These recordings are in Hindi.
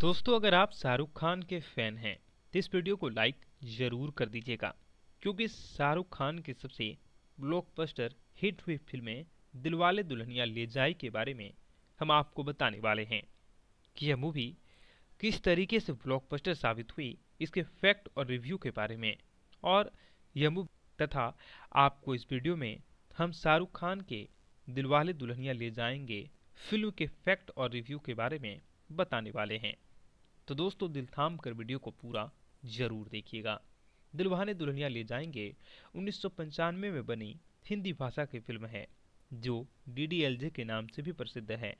दोस्तों अगर आप शाहरुख खान के फैन हैं तो इस वीडियो को लाइक ज़रूर कर दीजिएगा क्योंकि शाहरुख खान की सबसे ब्लॉकबस्टर हिट हुई फिल्में दिलवाले दुल्हनिया ले जाए के बारे में हम आपको बताने वाले हैं कि यह मूवी किस तरीके से ब्लॉकबस्टर साबित हुई इसके फैक्ट और रिव्यू के बारे में और यह मूवी तथा आपको इस वीडियो में हम शाहरुख खान के दिलवाले दुल्हनिया ले जाएंगे फिल्म के फैक्ट और रिव्यू के बारे में बताने वाले हैं तो दोस्तों दिल थाम कर वीडियो को पूरा जरूर देखिएगा दिलवाने दुल्हनिया ले जाएंगे उन्नीस में बनी हिंदी भाषा की फिल्म है जो डी के नाम से भी प्रसिद्ध है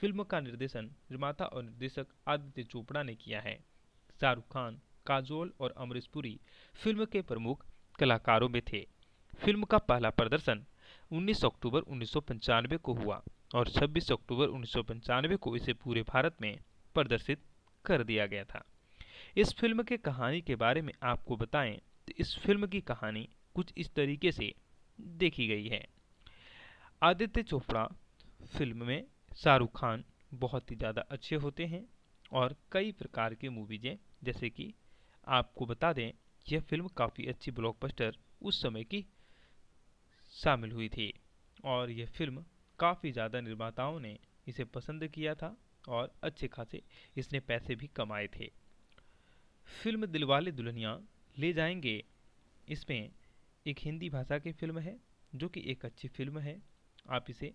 फिल्म का निर्देशन निर्माता और निर्देशक आदित्य चोपड़ा ने किया है शाहरुख खान काजोल और अमरीश पुरी फिल्म के प्रमुख कलाकारों में थे फिल्म का पहला प्रदर्शन 19 अक्टूबर उन्नीस को हुआ और 26 अक्टूबर उन्नीस को इसे पूरे भारत में प्रदर्शित कर दिया गया था इस फिल्म के कहानी के बारे में आपको बताएं तो इस फिल्म की कहानी कुछ इस तरीके से देखी गई है आदित्य चोपड़ा फिल्म में शाहरुख खान बहुत ही ज़्यादा अच्छे होते हैं और कई प्रकार की मूवीज़ें जैसे कि आपको बता दें यह फिल्म काफ़ी अच्छी ब्लॉकबस्टर उस समय की शामिल हुई थी और यह फिल्म काफ़ी ज़्यादा निर्माताओं ने इसे पसंद किया था और अच्छे खासे इसने पैसे भी कमाए थे फिल्म दिलवाले दुल्हनिया ले जाएंगे इसमें एक हिंदी भाषा की फिल्म है जो कि एक अच्छी फिल्म है आप इसे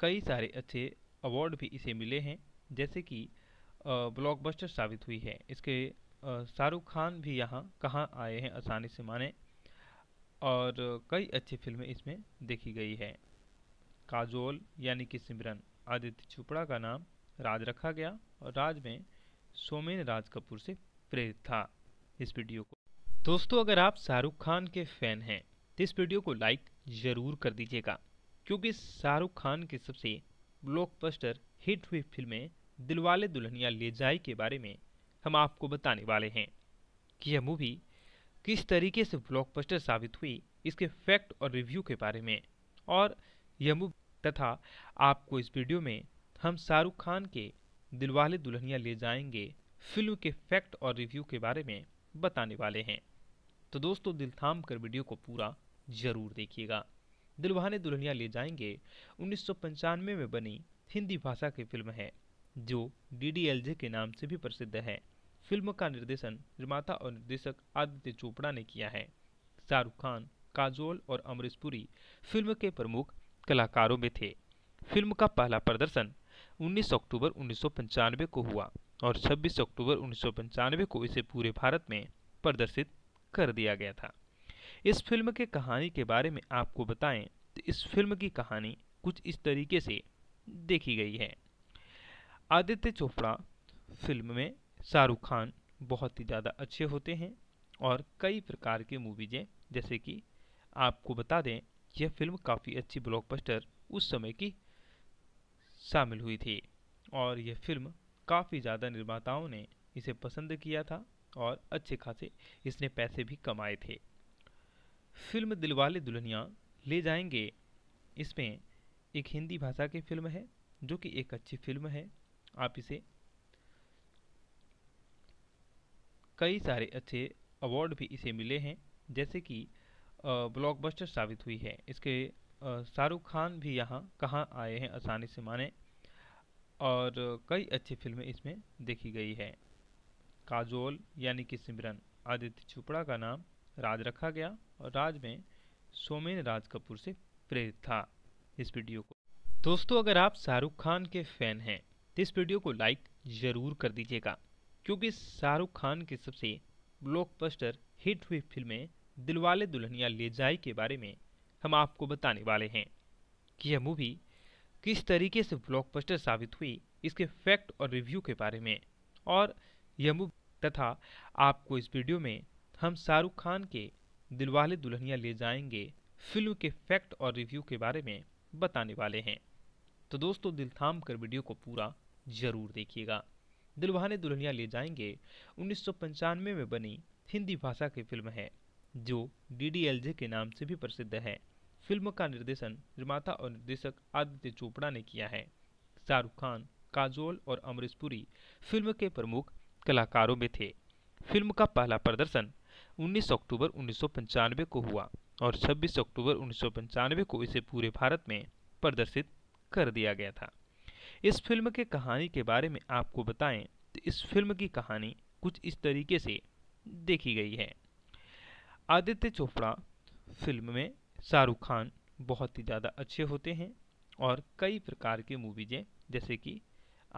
कई सारे अच्छे अवार्ड भी इसे मिले हैं जैसे कि ब्लॉकबस्टर साबित हुई है इसके शाहरुख खान भी यहाँ कहाँ आए हैं आसानी से माने और कई अच्छी फिल्में इसमें देखी गई है काजोल यानी कि सिमरन आदित्य चोपड़ा का नाम राज रखा गया और राज में सोमेन राज कपूर से प्रेरित था इस वीडियो को दोस्तों अगर आप शाहरुख खान के फैन हैं तो इस वीडियो को लाइक ज़रूर कर दीजिएगा क्योंकि शाहरुख खान की सबसे ब्लॉकबस्टर हिट हुई फिल्में दिलवाले दुल्हनिया ले जाए के बारे में हम आपको बताने वाले हैं कि यह मूवी किस तरीके से ब्लॉकबस्टर साबित हुई इसके फैक्ट और रिव्यू के बारे में और यमु तथा आपको इस वीडियो में हम शाहरुख खान के दिलवाले दुल्हनिया ले जाएंगे फिल्म के फैक्ट और रिव्यू के बारे में बताने वाले हैं तो दोस्तों दिल थाम कर वीडियो को पूरा जरूर देखिएगा दिलवाने दुल्हनिया ले जाएंगे उन्नीस में बनी हिंदी भाषा की फिल्म है जो डी के नाम से भी प्रसिद्ध है फिल्म का निर्देशन निर्माता और निर्देशक आदित्य चोपड़ा ने किया है शाहरुख खान काजोल और अमरीश पुरी फिल्म के प्रमुख कलाकारों में थे फिल्म का पहला प्रदर्शन 19 अक्टूबर उन्नीस को हुआ और 26 अक्टूबर उन्नीस को इसे पूरे भारत में प्रदर्शित कर दिया गया था इस फिल्म के कहानी के बारे में आपको बताएं तो इस फिल्म की कहानी कुछ इस तरीके से देखी गई है आदित्य चोपड़ा फिल्म में शाहरुख खान बहुत ही ज़्यादा अच्छे होते हैं और कई प्रकार के मूवीज़ें जैसे कि आपको बता दें यह फिल्म काफ़ी अच्छी ब्लॉकबस्टर उस समय की शामिल हुई थी और यह फिल्म काफ़ी ज़्यादा निर्माताओं ने इसे पसंद किया था और अच्छे खासे इसने पैसे भी कमाए थे फिल्म दिलवाले दुल्हनिया ले जाएंगे इसमें एक हिंदी भाषा की फिल्म है जो कि एक अच्छी फिल्म है आप इसे कई सारे अच्छे अवार्ड भी इसे मिले हैं जैसे कि ब्लॉकबस्टर साबित हुई है इसके शाहरुख खान भी यहाँ कहाँ आए हैं आसानी से माने और कई अच्छी फिल्में इसमें देखी गई है काजोल यानी कि सिमरन आदित्य चोपड़ा का नाम राज रखा गया और राज में सोमेन राज कपूर से प्रेरित था इस वीडियो को दोस्तों अगर आप शाहरुख खान के फैन हैं तो इस वीडियो को लाइक ज़रूर कर दीजिएगा क्योंकि शाहरुख खान की सबसे ब्लॉकबस्टर हिट हुई फिल्में दिलवाले दुल्हनिया ले जाए के बारे में हम आपको बताने वाले हैं कि यह मूवी किस तरीके से ब्लॉकबस्टर साबित हुई इसके फैक्ट और रिव्यू के बारे में और यह मूवी तथा आपको इस वीडियो में हम शाहरुख खान के दिलवाले दुल्हनिया ले जाएंगे फिल्म के फैक्ट और रिव्यू के बारे में बताने वाले हैं तो दोस्तों दिल थाम कर वीडियो को पूरा जरूर देखिएगा दिलवाने दुल्हनिया ले जाएंगे उन्नीस में बनी हिंदी भाषा की फिल्म है जो डी के नाम से भी प्रसिद्ध है फिल्म का निर्देशन निर्माता और निर्देशक आदित्य चोपड़ा ने किया है शाहरुख खान काजोल और अमरीश पुरी फिल्म के प्रमुख कलाकारों में थे फिल्म का पहला प्रदर्शन 19 अक्टूबर उन्नीस को हुआ और 26 अक्टूबर उन्नीस को इसे पूरे भारत में प्रदर्शित कर दिया गया था इस फिल्म के कहानी के बारे में आपको बताएं तो इस फिल्म की कहानी कुछ इस तरीके से देखी गई है आदित्य चोपड़ा फिल्म में शाहरुख खान बहुत ही ज़्यादा अच्छे होते हैं और कई प्रकार के मूवीज़ें जैसे कि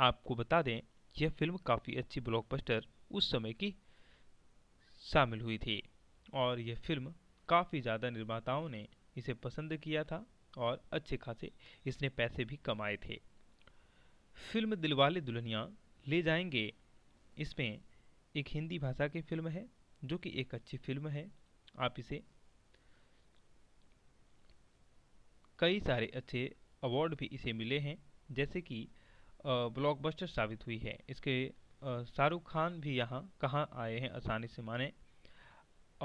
आपको बता दें यह फिल्म काफ़ी अच्छी ब्लॉकबस्टर उस समय की शामिल हुई थी और यह फिल्म काफ़ी ज़्यादा निर्माताओं ने इसे पसंद किया था और अच्छे खासे इसने पैसे भी कमाए थे फिल्म दिलवाले दुल्हनिया ले जाएंगे इसमें एक हिंदी भाषा की फिल्म है जो कि एक अच्छी फिल्म है आप इसे कई सारे अच्छे अवार्ड भी इसे मिले हैं जैसे कि ब्लॉकबस्टर साबित हुई है इसके शाहरुख खान भी यहाँ कहाँ आए हैं आसानी से माने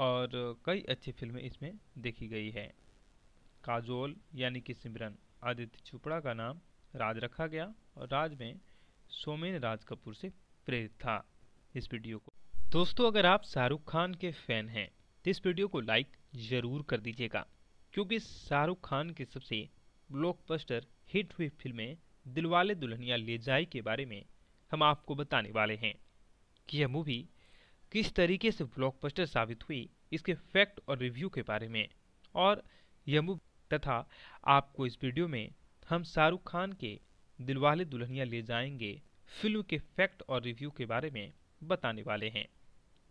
और कई अच्छी फिल्में इसमें देखी गई है काजोल यानी कि सिमरन आदित्य चोपड़ा का नाम राज रखा गया और राज में सोमेन राज कपूर से प्रेरित था इस वीडियो को दोस्तों अगर आप शाहरुख खान के फैन हैं इस वीडियो को लाइक ज़रूर कर दीजिएगा क्योंकि शाहरुख खान की सबसे ब्लॉकबस्टर हिट हुई फिल्में दिलवाले दुल्हनिया ले जाए के बारे में हम आपको बताने वाले हैं कि यह मूवी किस तरीके से ब्लॉकबस्टर साबित हुई इसके फैक्ट और रिव्यू के बारे में और यह मूवी तथा आपको इस वीडियो में हम शाहरुख खान के दिलवाले दुल्हनिया ले जाएंगे फिल्म के फैक्ट और रिव्यू के बारे में बताने वाले हैं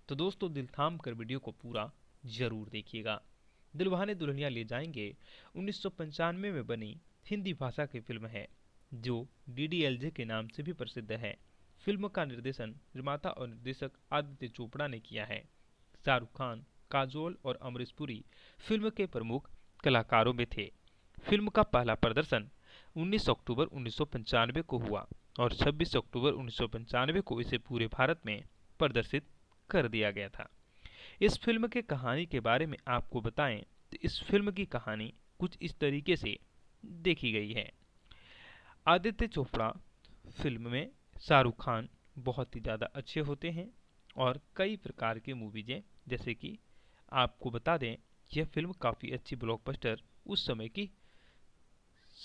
तो दोस्तों दिल थाम कर वीडियो को पूरा जरूर देखिएगा दुल्हाने दुल्हनिया ले जाएंगे उन्नीस में बनी हिंदी भाषा की फिल्म है जो डी के नाम से भी प्रसिद्ध है फिल्म का निर्देशन निर्माता और निर्देशक आदित्य चोपड़ा ने किया है शाहरुख खान काजोल और अमरीश पुरी फिल्म के प्रमुख कलाकारों में थे फिल्म का पहला प्रदर्शन 19 अक्टूबर उन्नीस को हुआ और 26 अक्टूबर उन्नीस को इसे पूरे भारत में प्रदर्शित कर दिया गया था इस फिल्म के कहानी के बारे में आपको बताएं तो इस फिल्म की कहानी कुछ इस तरीके से देखी गई है आदित्य चोपड़ा फिल्म में शाहरुख खान बहुत ही ज़्यादा अच्छे होते हैं और कई प्रकार के मूवीज़ें जैसे कि आपको बता दें यह फिल्म काफ़ी अच्छी ब्लॉकबस्टर उस समय की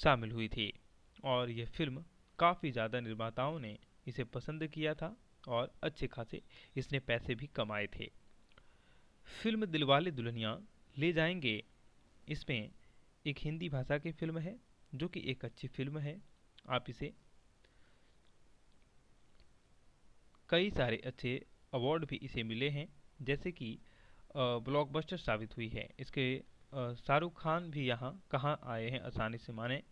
शामिल हुई थी और यह फिल्म काफ़ी ज़्यादा निर्माताओं ने इसे पसंद किया था और अच्छे खासे इसने पैसे भी कमाए थे फिल्म दिलवाले दुल्हनिया ले जाएंगे इसमें एक हिंदी भाषा की फिल्म है जो कि एक अच्छी फिल्म है आप इसे कई सारे अच्छे अवार्ड भी इसे मिले हैं जैसे कि ब्लॉकबस्टर साबित हुई है इसके शाहरुख खान भी यहाँ कहाँ आए हैं आसानी से माने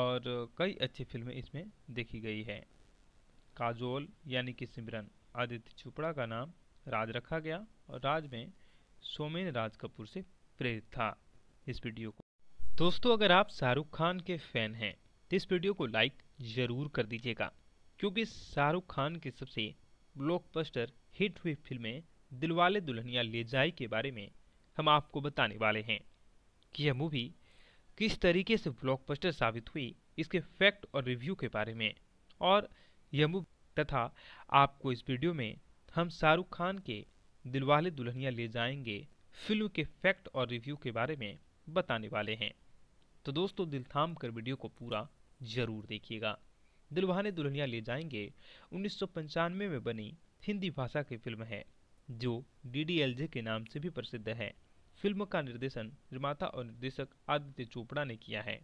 और कई अच्छी फिल्में इसमें देखी गई है काजोल यानी कि सिमरन आदित्य चोपड़ा का नाम राज रखा गया और राज में सोमेन राज कपूर से प्रेरित था इस वीडियो को दोस्तों अगर आप शाहरुख खान के फैन हैं तो इस वीडियो को लाइक ज़रूर कर दीजिएगा क्योंकि शाहरुख खान की सबसे ब्लॉकबस्टर हिट हुई फिल्में दिलवाले दुल्हनिया ले जाए के बारे में हम आपको बताने वाले हैं कि यह मूवी किस तरीके से ब्लॉकबस्टर साबित हुई इसके फैक्ट और रिव्यू के बारे में और यह मूवी तथा आपको इस वीडियो में हम शाहरुख खान के दिलवाले दुल्हनिया ले जाएंगे फिल्म के फैक्ट और रिव्यू के बारे में बताने वाले हैं तो दोस्तों दिल थाम कर वीडियो को पूरा जरूर देखिएगा दिलवाने दुल्हनिया ले जाएंगे उन्नीस में बनी हिंदी भाषा की फिल्म है जो डी के नाम से भी प्रसिद्ध है फिल्म का निर्देशन निर्माता और निर्देशक आदित्य चोपड़ा ने किया है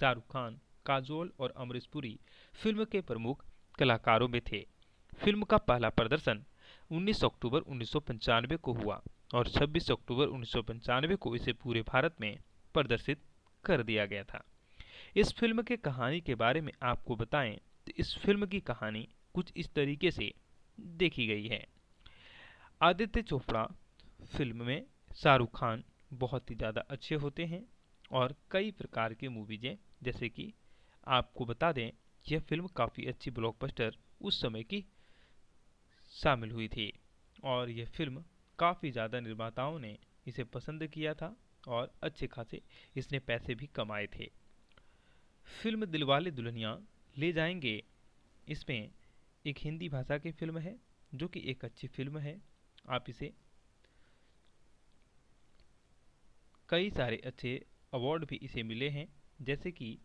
शाहरुख खान काजोल और अमरीश पुरी फिल्म के प्रमुख कलाकारों में थे फिल्म का पहला प्रदर्शन 19 अक्टूबर उन्नीस को हुआ और 26 अक्टूबर उन्नीस को इसे पूरे भारत में प्रदर्शित कर दिया गया था इस फिल्म के कहानी के बारे में आपको बताएं तो इस फिल्म की कहानी कुछ इस तरीके से देखी गई है आदित्य चोपड़ा फिल्म में शाहरुख खान बहुत ही ज़्यादा अच्छे होते हैं और कई प्रकार के मूवीज़ें जैसे कि आपको बता दें यह फिल्म काफ़ी अच्छी ब्लॉकबस्टर उस समय की शामिल हुई थी और यह फिल्म काफ़ी ज़्यादा निर्माताओं ने इसे पसंद किया था और अच्छे खासे इसने पैसे भी कमाए थे फिल्म दिलवाले दुल्हनिया ले जाएंगे इसमें एक हिंदी भाषा की फिल्म है जो कि एक अच्छी फिल्म है आप इसे कई सारे अच्छे अवार्ड भी इसे मिले हैं जैसे कि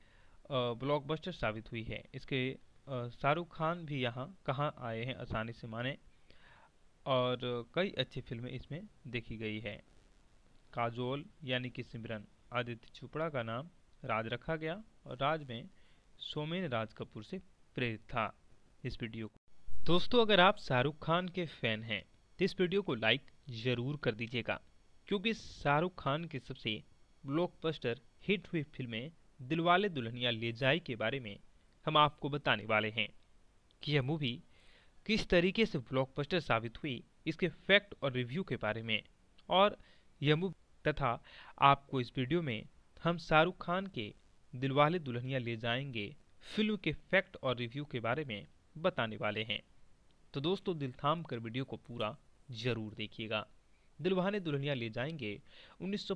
ब्लॉकबस्टर साबित हुई है इसके शाहरुख खान भी यहाँ कहाँ आए हैं आसानी से माने और कई अच्छी फिल्में इसमें देखी गई है काजोल यानी कि सिमरन आदित्य चोपड़ा का नाम राज रखा गया और राज में सोमेन राज कपूर से प्रेरित था इस वीडियो को दोस्तों अगर आप शाहरुख खान के फैन हैं तो इस वीडियो को लाइक ज़रूर कर दीजिएगा क्योंकि शाहरुख खान की सबसे ब्लॉकबस्टर हिट हुई फिल्में दिलवाले दुल्हनिया ले जाए के बारे में हम आपको बताने वाले हैं कि यह मूवी किस तरीके से ब्लॉकबस्टर साबित हुई इसके फैक्ट और रिव्यू के बारे में और यह मूवी तथा आपको इस वीडियो में हम शाहरुख खान के दिलवाले दुल्हनिया ले जाएंगे फिल्म के फैक्ट और रिव्यू के बारे में बताने वाले हैं तो दोस्तों दिल थाम कर वीडियो को पूरा जरूर देखिएगा दिलवाने दुल्हनिया ले जाएंगे उन्नीस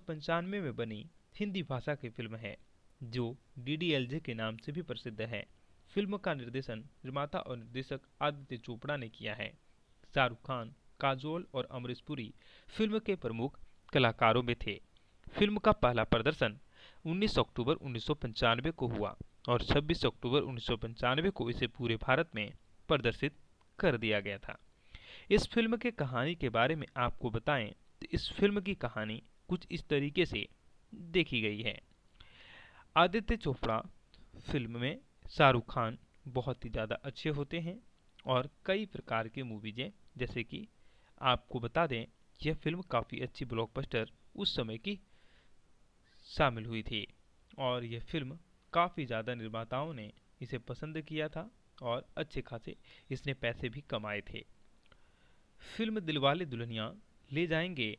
में बनी हिंदी भाषा की फिल्म है जो डी के नाम से भी प्रसिद्ध है फिल्म का निर्देशन निर्माता और निर्देशक आदित्य चोपड़ा ने किया है शाहरुख खान काजोल और अमरीश पुरी फिल्म के प्रमुख कलाकारों में थे फिल्म का पहला प्रदर्शन 19 अक्टूबर उन्नीस को हुआ और 26 अक्टूबर उन्नीस को इसे पूरे भारत में प्रदर्शित कर दिया गया था इस फिल्म के कहानी के बारे में आपको बताएं तो इस फिल्म की कहानी कुछ इस तरीके से देखी गई है आदित्य चोपड़ा फिल्म में शाहरुख खान बहुत ही ज़्यादा अच्छे होते हैं और कई प्रकार के मूवीज़ें जैसे कि आपको बता दें यह फिल्म काफ़ी अच्छी ब्लॉकबस्टर उस समय की शामिल हुई थी और यह फिल्म काफ़ी ज़्यादा निर्माताओं ने इसे पसंद किया था और अच्छे खासे इसने पैसे भी कमाए थे फिल्म दिलवाले दुल्हनिया ले जाएंगे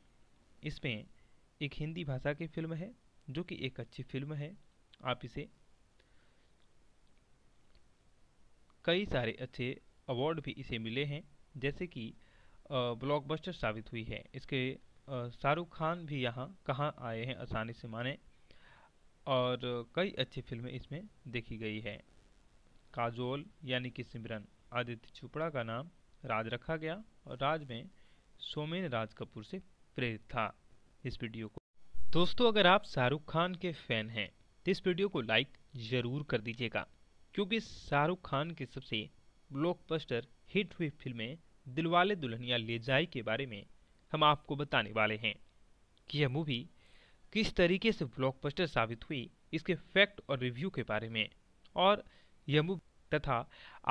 इसमें एक हिंदी भाषा की फिल्म है जो कि एक अच्छी फिल्म है आप इसे कई सारे अच्छे अवार्ड भी इसे मिले हैं जैसे कि ब्लॉकबस्टर साबित हुई है इसके शाहरुख खान भी यहाँ कहाँ आए हैं आसानी से माने और कई अच्छी फिल्में इसमें देखी गई है काजोल यानी कि सिमरन आदित्य चोपड़ा का नाम राज रखा गया और राज में सोमेन राज कपूर से प्रेरित था इस वीडियो को दोस्तों अगर आप शाहरुख खान के फैन हैं तो इस वीडियो को लाइक ज़रूर कर दीजिएगा क्योंकि शाहरुख खान की सबसे ब्लॉकबस्टर हिट हुई फिल्में दिलवाले दुल्हनिया ले जाए के बारे में हम आपको बताने वाले हैं कि यह मूवी किस तरीके से ब्लॉकबस्टर साबित हुई इसके फैक्ट और रिव्यू के बारे में और यह मूवी तथा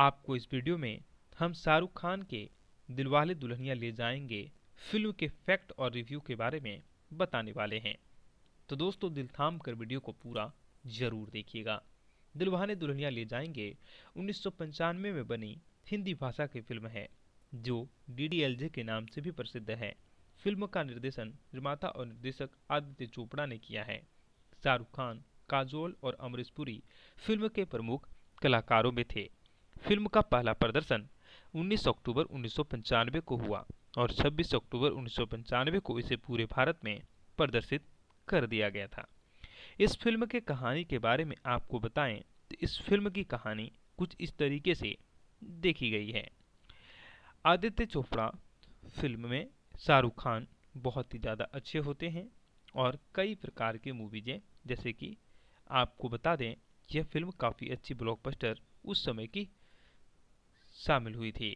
आपको इस वीडियो में हम शाहरुख खान के दिलवाले दुल्हनिया ले जाएंगे फिल्म के फैक्ट और रिव्यू के बारे में बताने वाले हैं तो दोस्तों दिल थाम कर वीडियो को पूरा ज़रूर देखिएगा दुल्हाने दुल्हनिया ले जाएंगे उन्नीस में बनी हिंदी भाषा की फिल्म है जो डी के नाम से भी प्रसिद्ध है फिल्म का निर्देशन निर्माता और निर्देशक आदित्य चोपड़ा ने किया है शाहरुख खान काजोल और अमरीश पुरी फिल्म के प्रमुख कलाकारों में थे फिल्म का पहला प्रदर्शन 19 अक्टूबर उन्नीस को हुआ और 26 अक्टूबर उन्नीस को इसे पूरे भारत में प्रदर्शित कर दिया गया था इस फिल्म के कहानी के बारे में आपको बताएं तो इस फिल्म की कहानी कुछ इस तरीके से देखी गई है आदित्य चोपड़ा फिल्म में शाहरुख खान बहुत ही ज़्यादा अच्छे होते हैं और कई प्रकार के मूवीज़ें जैसे कि आपको बता दें यह फिल्म काफ़ी अच्छी ब्लॉकबस्टर उस समय की शामिल हुई थी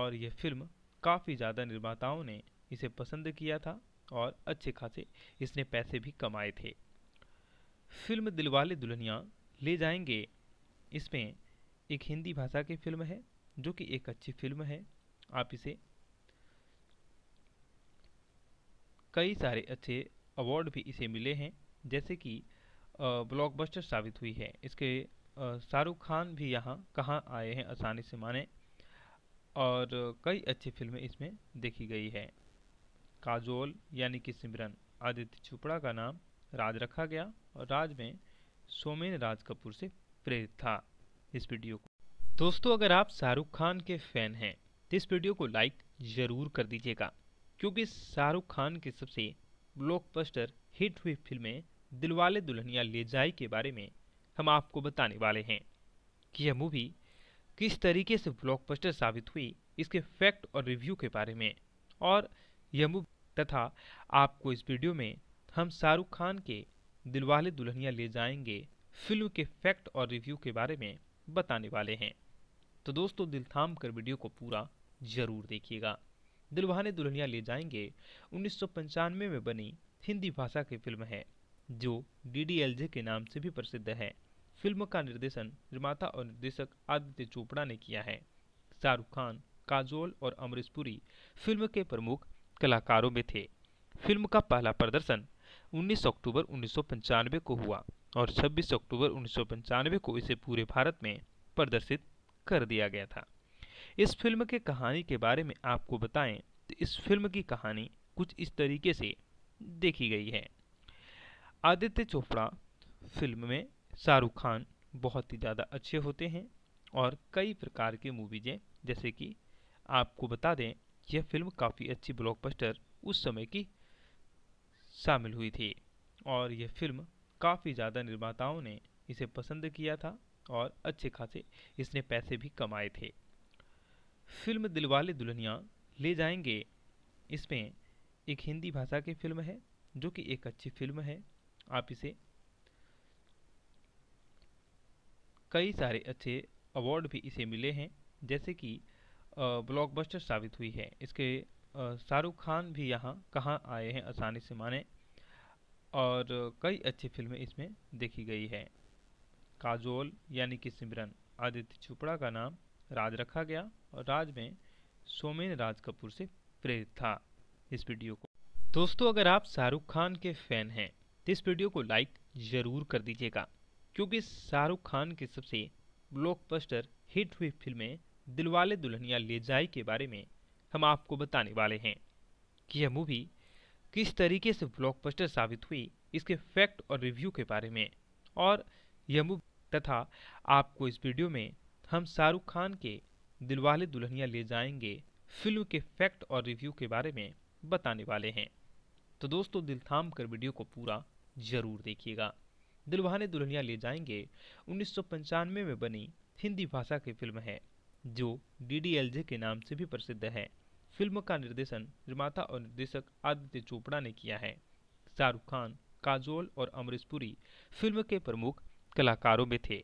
और यह फिल्म काफ़ी ज़्यादा निर्माताओं ने इसे पसंद किया था और अच्छे खासे इसने पैसे भी कमाए थे फिल्म दिलवाले दुल्हनिया ले जाएंगे इसमें एक हिंदी भाषा की फिल्म है जो कि एक अच्छी फिल्म है आप इसे कई सारे अच्छे अवार्ड भी इसे मिले हैं जैसे कि ब्लॉकबस्टर साबित हुई है इसके शाहरुख खान भी यहाँ कहाँ आए हैं आसानी से माने और कई अच्छी फिल्में इसमें देखी गई है काजोल यानी कि सिमरन आदित्य चोपड़ा का नाम राज रखा गया राज में सोमेन राज कपूर से प्रेरित था इस वीडियो को दोस्तों अगर आप शाहरुख खान के फैन हैं तो इस वीडियो को लाइक ज़रूर कर दीजिएगा क्योंकि शाहरुख खान की सबसे ब्लॉकबस्टर हिट हुई फिल्में दिलवाले दुल्हनिया ले जाए के बारे में हम आपको बताने वाले हैं कि यह मूवी किस तरीके से ब्लॉकबस्टर साबित हुई इसके फैक्ट और रिव्यू के बारे में और यह मूवी तथा आपको इस वीडियो में हम शाहरुख खान के दिलवाले दुल्हनिया ले जाएंगे फिल्म के फैक्ट और रिव्यू के बारे में बताने वाले हैं तो दोस्तों दिल थाम कर वीडियो को पूरा जरूर देखिएगा दिलवाने दुल्हनिया ले जाएंगे उन्नीस में बनी हिंदी भाषा की फिल्म है जो डी के नाम से भी प्रसिद्ध है फिल्म का निर्देशन निर्माता और निर्देशक आदित्य चोपड़ा ने किया है शाहरुख खान काजोल और अमरीश पुरी फिल्म के प्रमुख कलाकारों में थे फिल्म का पहला प्रदर्शन 19 अक्टूबर उन्नीस को हुआ और 26 अक्टूबर उन्नीस को इसे पूरे भारत में प्रदर्शित कर दिया गया था इस फिल्म के कहानी के बारे में आपको बताएं तो इस फिल्म की कहानी कुछ इस तरीके से देखी गई है आदित्य चोपड़ा फिल्म में शाहरुख खान बहुत ही ज़्यादा अच्छे होते हैं और कई प्रकार के मूवीज़ें जैसे कि आपको बता दें यह फिल्म काफ़ी अच्छी ब्लॉकबस्टर उस समय की शामिल हुई थी और यह फिल्म काफ़ी ज़्यादा निर्माताओं ने इसे पसंद किया था और अच्छे खासे इसने पैसे भी कमाए थे फिल्म दिलवाले दुल्हनिया ले जाएंगे इसमें एक हिंदी भाषा की फिल्म है जो कि एक अच्छी फिल्म है आप इसे कई सारे अच्छे अवार्ड भी इसे मिले हैं जैसे कि ब्लॉकबस्टर साबित हुई है इसके शाहरुख खान भी यहाँ कहाँ आए हैं आसानी से माने और कई अच्छी फिल्में इसमें देखी गई है काजोल यानी कि सिमरन आदित्य चोपड़ा का नाम राज रखा गया और राज में सोमेन राज कपूर से प्रेरित था इस वीडियो को दोस्तों अगर आप शाहरुख खान के फैन हैं तो इस वीडियो को लाइक ज़रूर कर दीजिएगा क्योंकि शाहरुख खान की सबसे ब्लॉकबस्टर हिट हुई फिल्में दिलवाले दुल्हनिया ले जाए के बारे में हम आपको बताने वाले हैं कि यह मूवी किस तरीके से ब्लॉकबस्टर साबित हुई इसके फैक्ट और रिव्यू के बारे में और यह मूवी तथा आपको इस वीडियो में हम शाहरुख खान के दिलवाले दुल्हनिया ले जाएंगे फिल्म के फैक्ट और रिव्यू के बारे में बताने वाले हैं तो दोस्तों दिल थाम कर वीडियो को पूरा जरूर देखिएगा दिलवाने दुल्हनिया ले जाएंगे उन्नीस में बनी हिंदी भाषा की फिल्म है जो डी के नाम से भी प्रसिद्ध है फिल्म का निर्देशन निर्माता और निर्देशक आदित्य चोपड़ा ने किया है शाहरुख खान काजोल और अमरीश पुरी फिल्म के प्रमुख कलाकारों में थे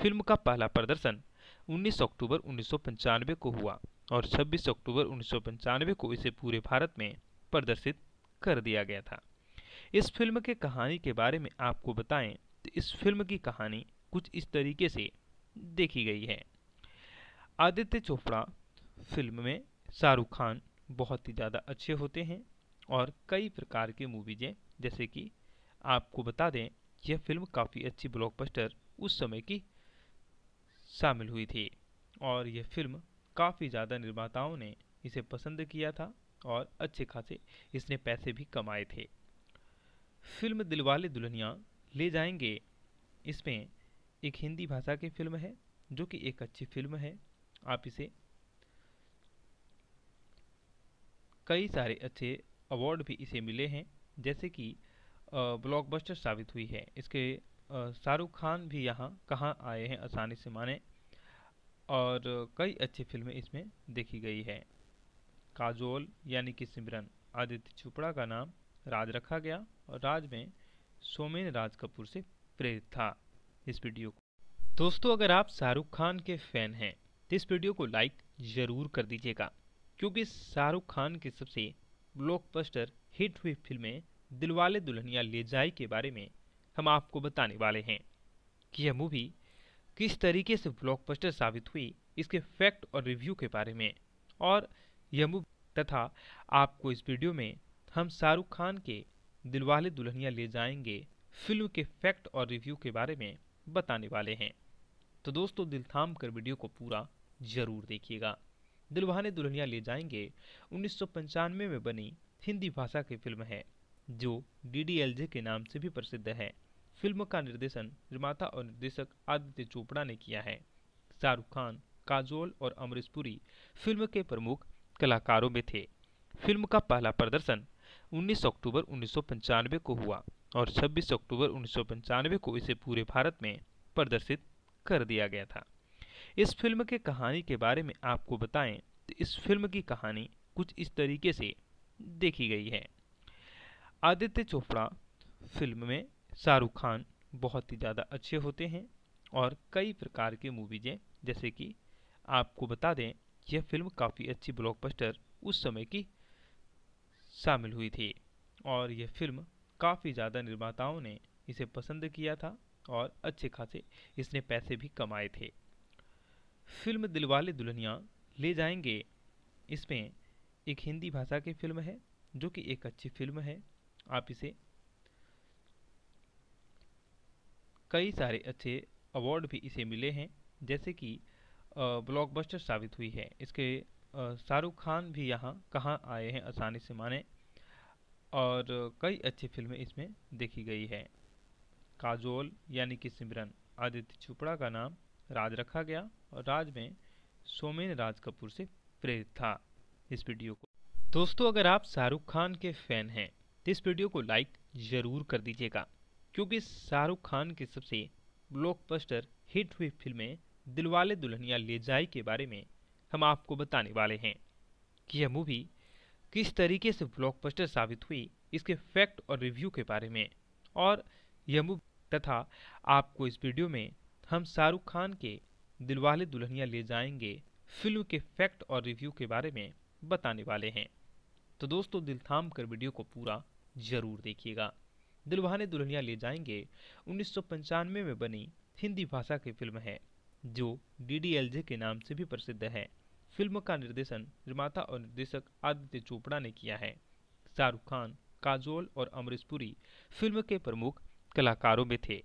फिल्म का पहला प्रदर्शन 19 अक्टूबर उन्नीस को हुआ और 26 अक्टूबर उन्नीस को इसे पूरे भारत में प्रदर्शित कर दिया गया था इस फिल्म के कहानी के बारे में आपको बताएं तो इस फिल्म की कहानी कुछ इस तरीके से देखी गई है आदित्य चोपड़ा फिल्म में शाहरुख खान बहुत ही ज़्यादा अच्छे होते हैं और कई प्रकार की मूवीज़ें जैसे कि आपको बता दें यह फिल्म काफ़ी अच्छी ब्लॉकबस्टर उस समय की शामिल हुई थी और यह फिल्म काफ़ी ज़्यादा निर्माताओं ने इसे पसंद किया था और अच्छे खासे इसने पैसे भी कमाए थे फिल्म दिलवाले दुल्हनिया ले जाएंगे इसमें एक हिंदी भाषा की फिल्म है जो कि एक अच्छी फिल्म है आप इसे कई सारे अच्छे अवार्ड भी इसे मिले हैं जैसे कि ब्लॉकबस्टर साबित हुई है इसके शाहरुख खान भी यहाँ कहाँ आए हैं आसानी से माने और कई अच्छी फिल्में इसमें देखी गई है काजोल यानी कि सिमरन आदित्य चोपड़ा का नाम राज रखा गया और राज में सोमेन राज कपूर से प्रेरित था इस वीडियो को दोस्तों अगर आप शाहरुख खान के फैन हैं तो इस वीडियो को लाइक ज़रूर कर दीजिएगा क्योंकि शाहरुख खान की सबसे ब्लॉकबस्टर हिट हुई फिल्में दिलवाले दुल्हनिया ले जाए के बारे में हम आपको बताने वाले हैं कि यह मूवी किस तरीके से ब्लॉकबस्टर साबित हुई इसके फैक्ट और रिव्यू के बारे में और यह मूवी तथा आपको इस वीडियो में हम शाहरुख खान के दिलवाले दुल्हनिया ले जाएंगे फिल्म के फैक्ट और रिव्यू के बारे में बताने वाले हैं तो दोस्तों दिल थाम कर वीडियो को पूरा ज़रूर देखिएगा दुल्हाने दुल्हनिया ले जाएंगे उन्नीस में बनी हिंदी भाषा की फिल्म है जो डी के नाम से भी प्रसिद्ध है फिल्म का निर्देशन निर्माता और निर्देशक आदित्य चोपड़ा ने किया है शाहरुख खान काजोल और अमरीश पुरी फिल्म के प्रमुख कलाकारों में थे फिल्म का पहला प्रदर्शन 19 अक्टूबर उन्नीस को हुआ और 26 अक्टूबर उन्नीस को इसे पूरे भारत में प्रदर्शित कर दिया गया था इस फिल्म के कहानी के बारे में आपको बताएं तो इस फिल्म की कहानी कुछ इस तरीके से देखी गई है आदित्य चोपड़ा फिल्म में शाहरुख खान बहुत ही ज़्यादा अच्छे होते हैं और कई प्रकार के मूवीज़ें जैसे कि आपको बता दें यह फिल्म काफ़ी अच्छी ब्लॉकबस्टर उस समय की शामिल हुई थी और यह फिल्म काफ़ी ज़्यादा निर्माताओं ने इसे पसंद किया था और अच्छे खासे इसने पैसे भी कमाए थे फिल्म दिलवाले दुल्हनिया ले जाएंगे इसमें एक हिंदी भाषा की फिल्म है जो कि एक अच्छी फिल्म है आप इसे कई सारे अच्छे अवार्ड भी इसे मिले हैं जैसे कि ब्लॉकबस्टर साबित हुई है इसके शाहरुख खान भी यहाँ कहाँ आए हैं आसानी से माने और कई अच्छी फिल्में इसमें देखी गई है काजोल यानी कि सिमरन आदित्य चोपड़ा का नाम राज रखा गया राज में सोमेन राज कपूर से प्रेरित था इस वीडियो को दोस्तों अगर आप शाहरुख खान के फैन हैं तो इस वीडियो को लाइक ज़रूर कर दीजिएगा क्योंकि शाहरुख खान की सबसे ब्लॉकबस्टर हिट हुई फिल्में दिलवाले दुल्हनिया ले जाए के बारे में हम आपको बताने वाले हैं कि यह मूवी किस तरीके से ब्लॉकबस्टर साबित हुई इसके फैक्ट और रिव्यू के बारे में और यह मूवी तथा आपको इस वीडियो में हम शाहरुख खान के दिलवाले दुल्हनिया ले जाएंगे फिल्म के फैक्ट और रिव्यू के बारे में बताने वाले हैं तो दोस्तों दिल थाम कर वीडियो को पूरा जरूर देखिएगा दिलवाने दुल्हनिया ले जाएंगे उन्नीस में बनी हिंदी भाषा की फिल्म है जो डी के नाम से भी प्रसिद्ध है फिल्म का निर्देशन निर्माता और निर्देशक आदित्य चोपड़ा ने किया है शाहरुख खान काजोल और अमरीश पुरी फिल्म के प्रमुख कलाकारों में थे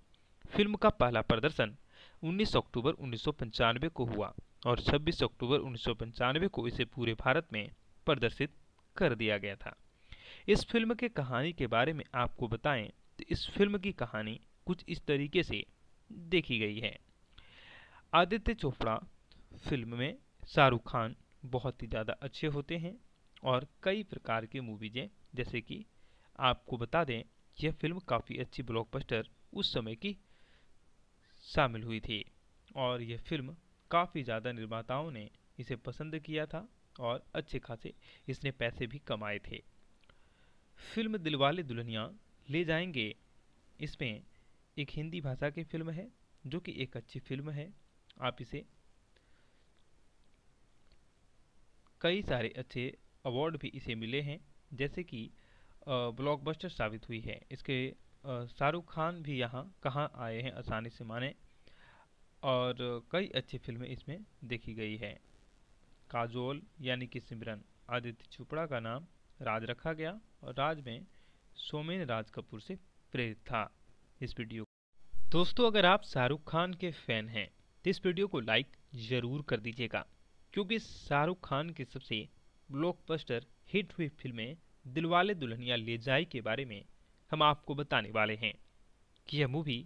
फिल्म का पहला प्रदर्शन 19 अक्टूबर उन्नीस को हुआ और 26 अक्टूबर उन्नीस को इसे पूरे भारत में प्रदर्शित कर दिया गया था इस फिल्म के कहानी के बारे में आपको बताएं तो इस फिल्म की कहानी कुछ इस तरीके से देखी गई है आदित्य चोपड़ा फिल्म में शाहरुख खान बहुत ही ज़्यादा अच्छे होते हैं और कई प्रकार के मूवीजें जैसे कि आपको बता दें यह फिल्म काफ़ी अच्छी ब्लॉकबस्टर उस समय की शामिल हुई थी और यह फिल्म काफ़ी ज़्यादा निर्माताओं ने इसे पसंद किया था और अच्छे खासे इसने पैसे भी कमाए थे फिल्म दिलवाले दुल्हनिया ले जाएंगे इसमें एक हिंदी भाषा की फिल्म है जो कि एक अच्छी फिल्म है आप इसे कई सारे अच्छे अवार्ड भी इसे मिले हैं जैसे कि ब्लॉकबस्टर साबित हुई है इसके शाहरुख खान भी यहाँ कहाँ आए हैं आसानी से माने और कई अच्छी फिल्में इसमें देखी गई है काजोल यानी कि सिमरन आदित्य चोपड़ा का नाम राज रखा गया और राज में सोमेन राज कपूर से प्रेरित था इस वीडियो दोस्तों अगर आप शाहरुख खान के फैन हैं तो इस वीडियो को लाइक ज़रूर कर दीजिएगा क्योंकि शाहरुख खान की सबसे ब्लॉकबस्टर हिट हुई फिल्में दिलवाले दुल्हनिया ले जाए के बारे में हम आपको बताने वाले हैं कि यह मूवी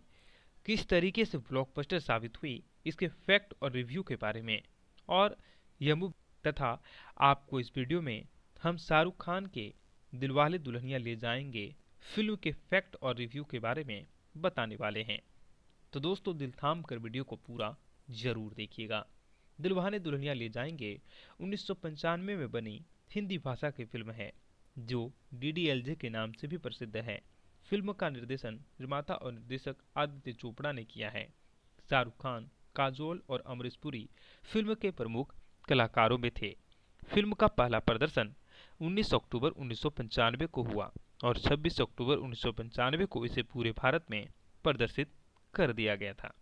किस तरीके से ब्लॉकबस्टर साबित हुई इसके फैक्ट और रिव्यू के बारे में और यह मूवी तथा आपको इस वीडियो में हम शाहरुख खान के दिलवाले दुल्हनिया ले जाएंगे फिल्म के फैक्ट और रिव्यू के बारे में बताने वाले हैं तो दोस्तों दिल थाम कर वीडियो को पूरा जरूर देखिएगा दिलवाने दुल्हनिया ले जाएंगे उन्नीस में बनी हिंदी भाषा की फिल्म है जो डी के नाम से भी प्रसिद्ध है फिल्म का निर्देशन निर्माता और निर्देशक आदित्य चोपड़ा ने किया है शाहरुख खान काजोल और अमरीश पुरी फिल्म के प्रमुख कलाकारों में थे फिल्म का पहला प्रदर्शन 19 अक्टूबर उन्नीस को हुआ और 26 अक्टूबर उन्नीस को इसे पूरे भारत में प्रदर्शित कर दिया गया था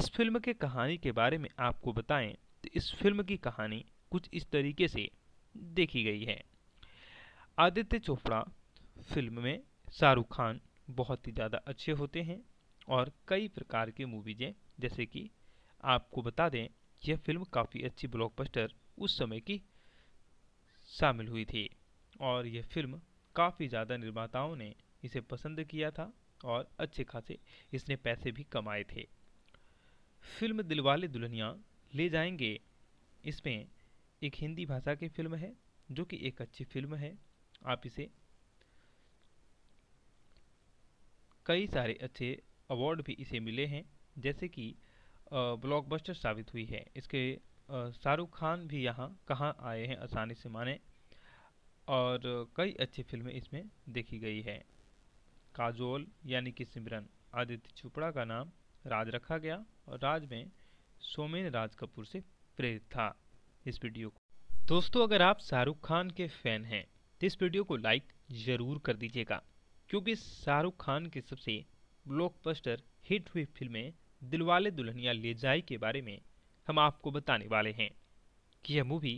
इस फिल्म के कहानी के बारे में आपको बताएं तो इस फिल्म की कहानी कुछ इस तरीके से देखी गई है आदित्य चोपड़ा फिल्म में शाहरुख खान बहुत ही ज़्यादा अच्छे होते हैं और कई प्रकार के मूवीज़ें जैसे कि आपको बता दें यह फिल्म काफ़ी अच्छी ब्लॉकबस्टर उस समय की शामिल हुई थी और यह फिल्म काफ़ी ज़्यादा निर्माताओं ने इसे पसंद किया था और अच्छे खासे इसने पैसे भी कमाए थे फिल्म दिलवाले दुल्हनिया ले जाएंगे इसमें एक हिंदी भाषा की फिल्म है जो कि एक अच्छी फिल्म है आप इसे कई सारे अच्छे अवार्ड भी इसे मिले हैं जैसे कि ब्लॉकबस्टर साबित हुई है इसके शाहरुख खान भी यहाँ कहाँ आए हैं आसानी से माने और कई अच्छी फिल्में इसमें देखी गई है काजोल यानी कि सिमरन आदित्य चोपड़ा का नाम राज रखा गया और राज में सोमेन राज कपूर से प्रेरित था इस वीडियो को दोस्तों अगर आप शाहरुख खान के फैन हैं तो इस वीडियो को लाइक ज़रूर कर दीजिएगा क्योंकि शाहरुख खान की सबसे ब्लॉकबस्टर हिट हुई फिल्में दिलवाले दुल्हनिया ले जाए के बारे में हम आपको बताने वाले हैं कि यह मूवी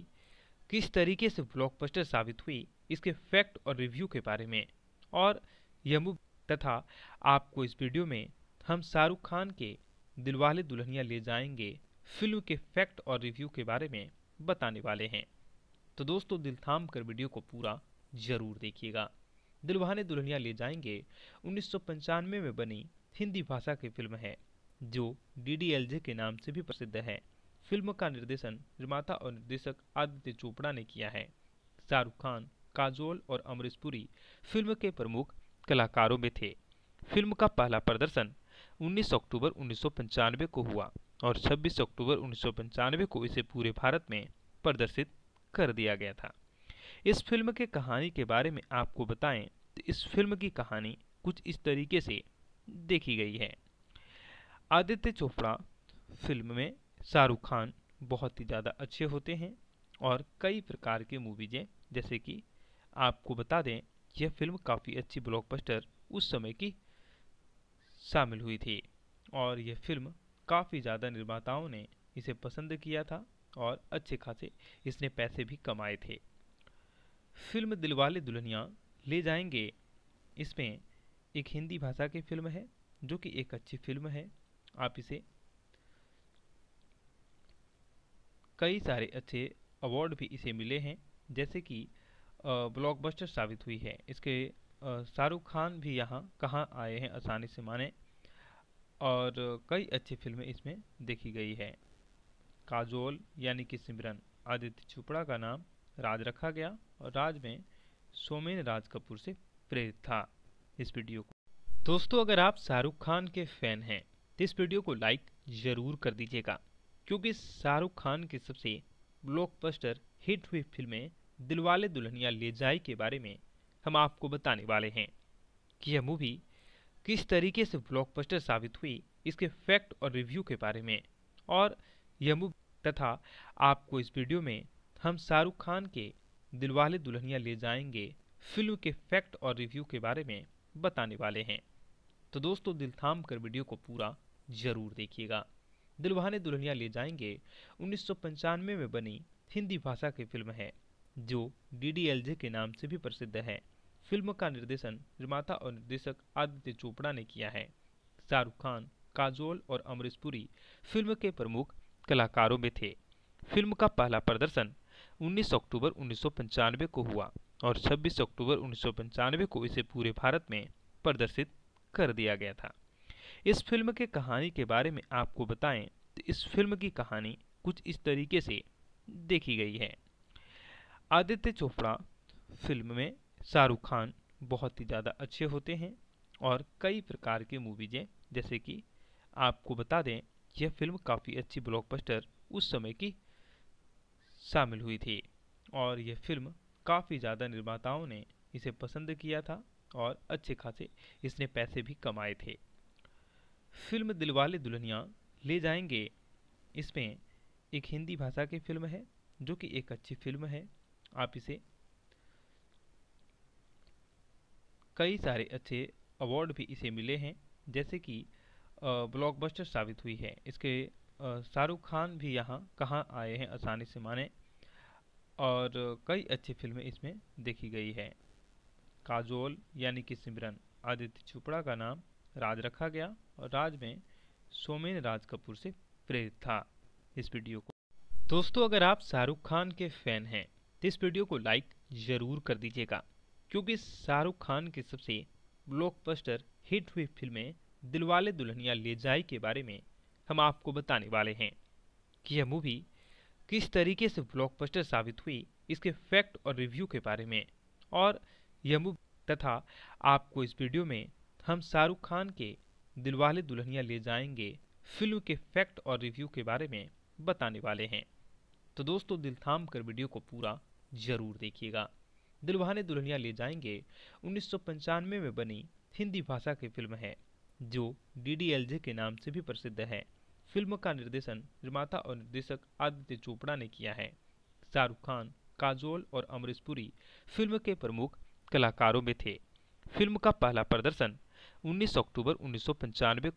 किस तरीके से ब्लॉकबस्टर साबित हुई इसके फैक्ट और रिव्यू के बारे में और यह मूवी तथा आपको इस वीडियो में हम शाहरुख खान के दिलवाले दुल्हनिया ले जाएंगे फिल्म के फैक्ट और रिव्यू के बारे में बताने वाले हैं तो दोस्तों दिल थाम कर वीडियो को पूरा ज़रूर देखिएगा दुल्हाने दुल्हनिया ले जाएंगे उन्नीस में बनी हिंदी भाषा की फिल्म है जो डी के नाम से भी प्रसिद्ध है फिल्म का निर्देशन निर्माता और निर्देशक आदित्य चोपड़ा ने किया है शाहरुख खान काजोल और अमरीश पुरी फिल्म के प्रमुख कलाकारों में थे फिल्म का पहला प्रदर्शन 19 अक्टूबर उन्नीस को हुआ और 26 अक्टूबर उन्नीस को इसे पूरे भारत में प्रदर्शित कर दिया गया था इस फिल्म के कहानी के बारे में आपको बताएं तो इस फिल्म की कहानी कुछ इस तरीके से देखी गई है आदित्य चोपड़ा फिल्म में शाहरुख खान बहुत ही ज़्यादा अच्छे होते हैं और कई प्रकार के मूवीज़ें जैसे कि आपको बता दें यह फिल्म काफ़ी अच्छी ब्लॉकबस्टर उस समय की शामिल हुई थी और यह फिल्म काफ़ी ज़्यादा निर्माताओं ने इसे पसंद किया था और अच्छे खासे इसने पैसे भी कमाए थे फिल्म दिलवाले दुल्हनिया ले जाएंगे इसमें एक हिंदी भाषा की फिल्म है जो कि एक अच्छी फिल्म है आप इसे कई सारे अच्छे अवार्ड भी इसे मिले हैं जैसे कि ब्लॉकबस्टर साबित हुई है इसके शाहरुख खान भी यहाँ कहाँ आए हैं आसानी से माने और कई अच्छी फिल्में इसमें देखी गई है काजोल यानी कि सिमरन आदित्य चोपड़ा का नाम राज रखा गया और राज में सोमेन राज कपूर से प्रेरित था इस वीडियो को दोस्तों अगर आप शाहरुख खान के फैन हैं तो इस वीडियो को लाइक ज़रूर कर दीजिएगा क्योंकि शाहरुख खान की सबसे ब्लॉकबस्टर हिट हुई फिल्में दिलवाले दुल्हनिया ले जाए के बारे में हम आपको बताने वाले हैं कि यह मूवी किस तरीके से ब्लॉकबस्टर साबित हुई इसके फैक्ट और रिव्यू के बारे में और यह मूवी तथा आपको इस वीडियो में हम शाहरुख खान के दिलवाले दुल्हनिया ले जाएंगे फिल्म के फैक्ट और रिव्यू के बारे में बताने वाले हैं तो दोस्तों दिल थाम कर वीडियो को पूरा जरूर देखिएगा दिलवाने दुल्हनिया ले जाएंगे उन्नीस में बनी हिंदी भाषा की फिल्म है जो डी के नाम से भी प्रसिद्ध है फिल्म का निर्देशन निर्माता और निर्देशक आदित्य चोपड़ा ने किया है शाहरुख खान काजोल और अमरीश पुरी फिल्म के प्रमुख कलाकारों में थे फिल्म का पहला प्रदर्शन 19 अक्टूबर उन्नीस को हुआ और 26 अक्टूबर उन्नीस को इसे पूरे भारत में प्रदर्शित कर दिया गया था इस फिल्म के कहानी के बारे में आपको बताएं तो इस फिल्म की कहानी कुछ इस तरीके से देखी गई है आदित्य चोपड़ा फिल्म में शाहरुख खान बहुत ही ज़्यादा अच्छे होते हैं और कई प्रकार के मूवीज़ें जैसे कि आपको बता दें यह फिल्म काफ़ी अच्छी ब्लॉकबस्टर उस समय की शामिल हुई थी और यह फिल्म काफ़ी ज़्यादा निर्माताओं ने इसे पसंद किया था और अच्छे खासे इसने पैसे भी कमाए थे फिल्म दिलवाले दुल्हनिया ले जाएंगे इसमें एक हिंदी भाषा की फिल्म है जो कि एक अच्छी फिल्म है आप इसे कई सारे अच्छे अवार्ड भी इसे मिले हैं जैसे कि ब्लॉकबस्टर साबित हुई है इसके शाहरुख खान भी यहाँ कहाँ आए हैं आसानी से माने और कई अच्छी फिल्में इसमें देखी गई है काजोल यानी कि सिमरन आदित्य चोपड़ा का नाम राज रखा गया और राज में सोमेन राज कपूर से प्रेरित था इस वीडियो को दोस्तों अगर आप शाहरुख खान के फैन हैं तो इस वीडियो को लाइक ज़रूर कर दीजिएगा क्योंकि शाहरुख खान की सबसे ब्लॉकबस्टर हिट हुई फिल्में दिलवाले दुल्हनिया ले जाए के बारे में हम आपको बताने वाले हैं कि यह मूवी किस तरीके से ब्लॉकबस्टर साबित हुई इसके फैक्ट और रिव्यू के बारे में और यह मूवी तथा आपको इस वीडियो में हम शाहरुख खान के दिलवाले दुल्हनिया ले जाएंगे फिल्म के फैक्ट और रिव्यू के बारे में बताने वाले हैं तो दोस्तों दिल थाम कर वीडियो को पूरा जरूर देखिएगा दिलवाने दुल्हनिया ले जाएंगे उन्नीस में बनी हिंदी भाषा की फिल्म है जो डी के नाम से भी प्रसिद्ध है फिल्म का निर्देशन निर्माता और निर्देशक आदित्य चोपड़ा ने किया है शाहरुख खान काजोल और अमरीश पुरी फिल्म के प्रमुख कलाकारों में थे फिल्म का पहला प्रदर्शन 19 अक्टूबर उन्नीस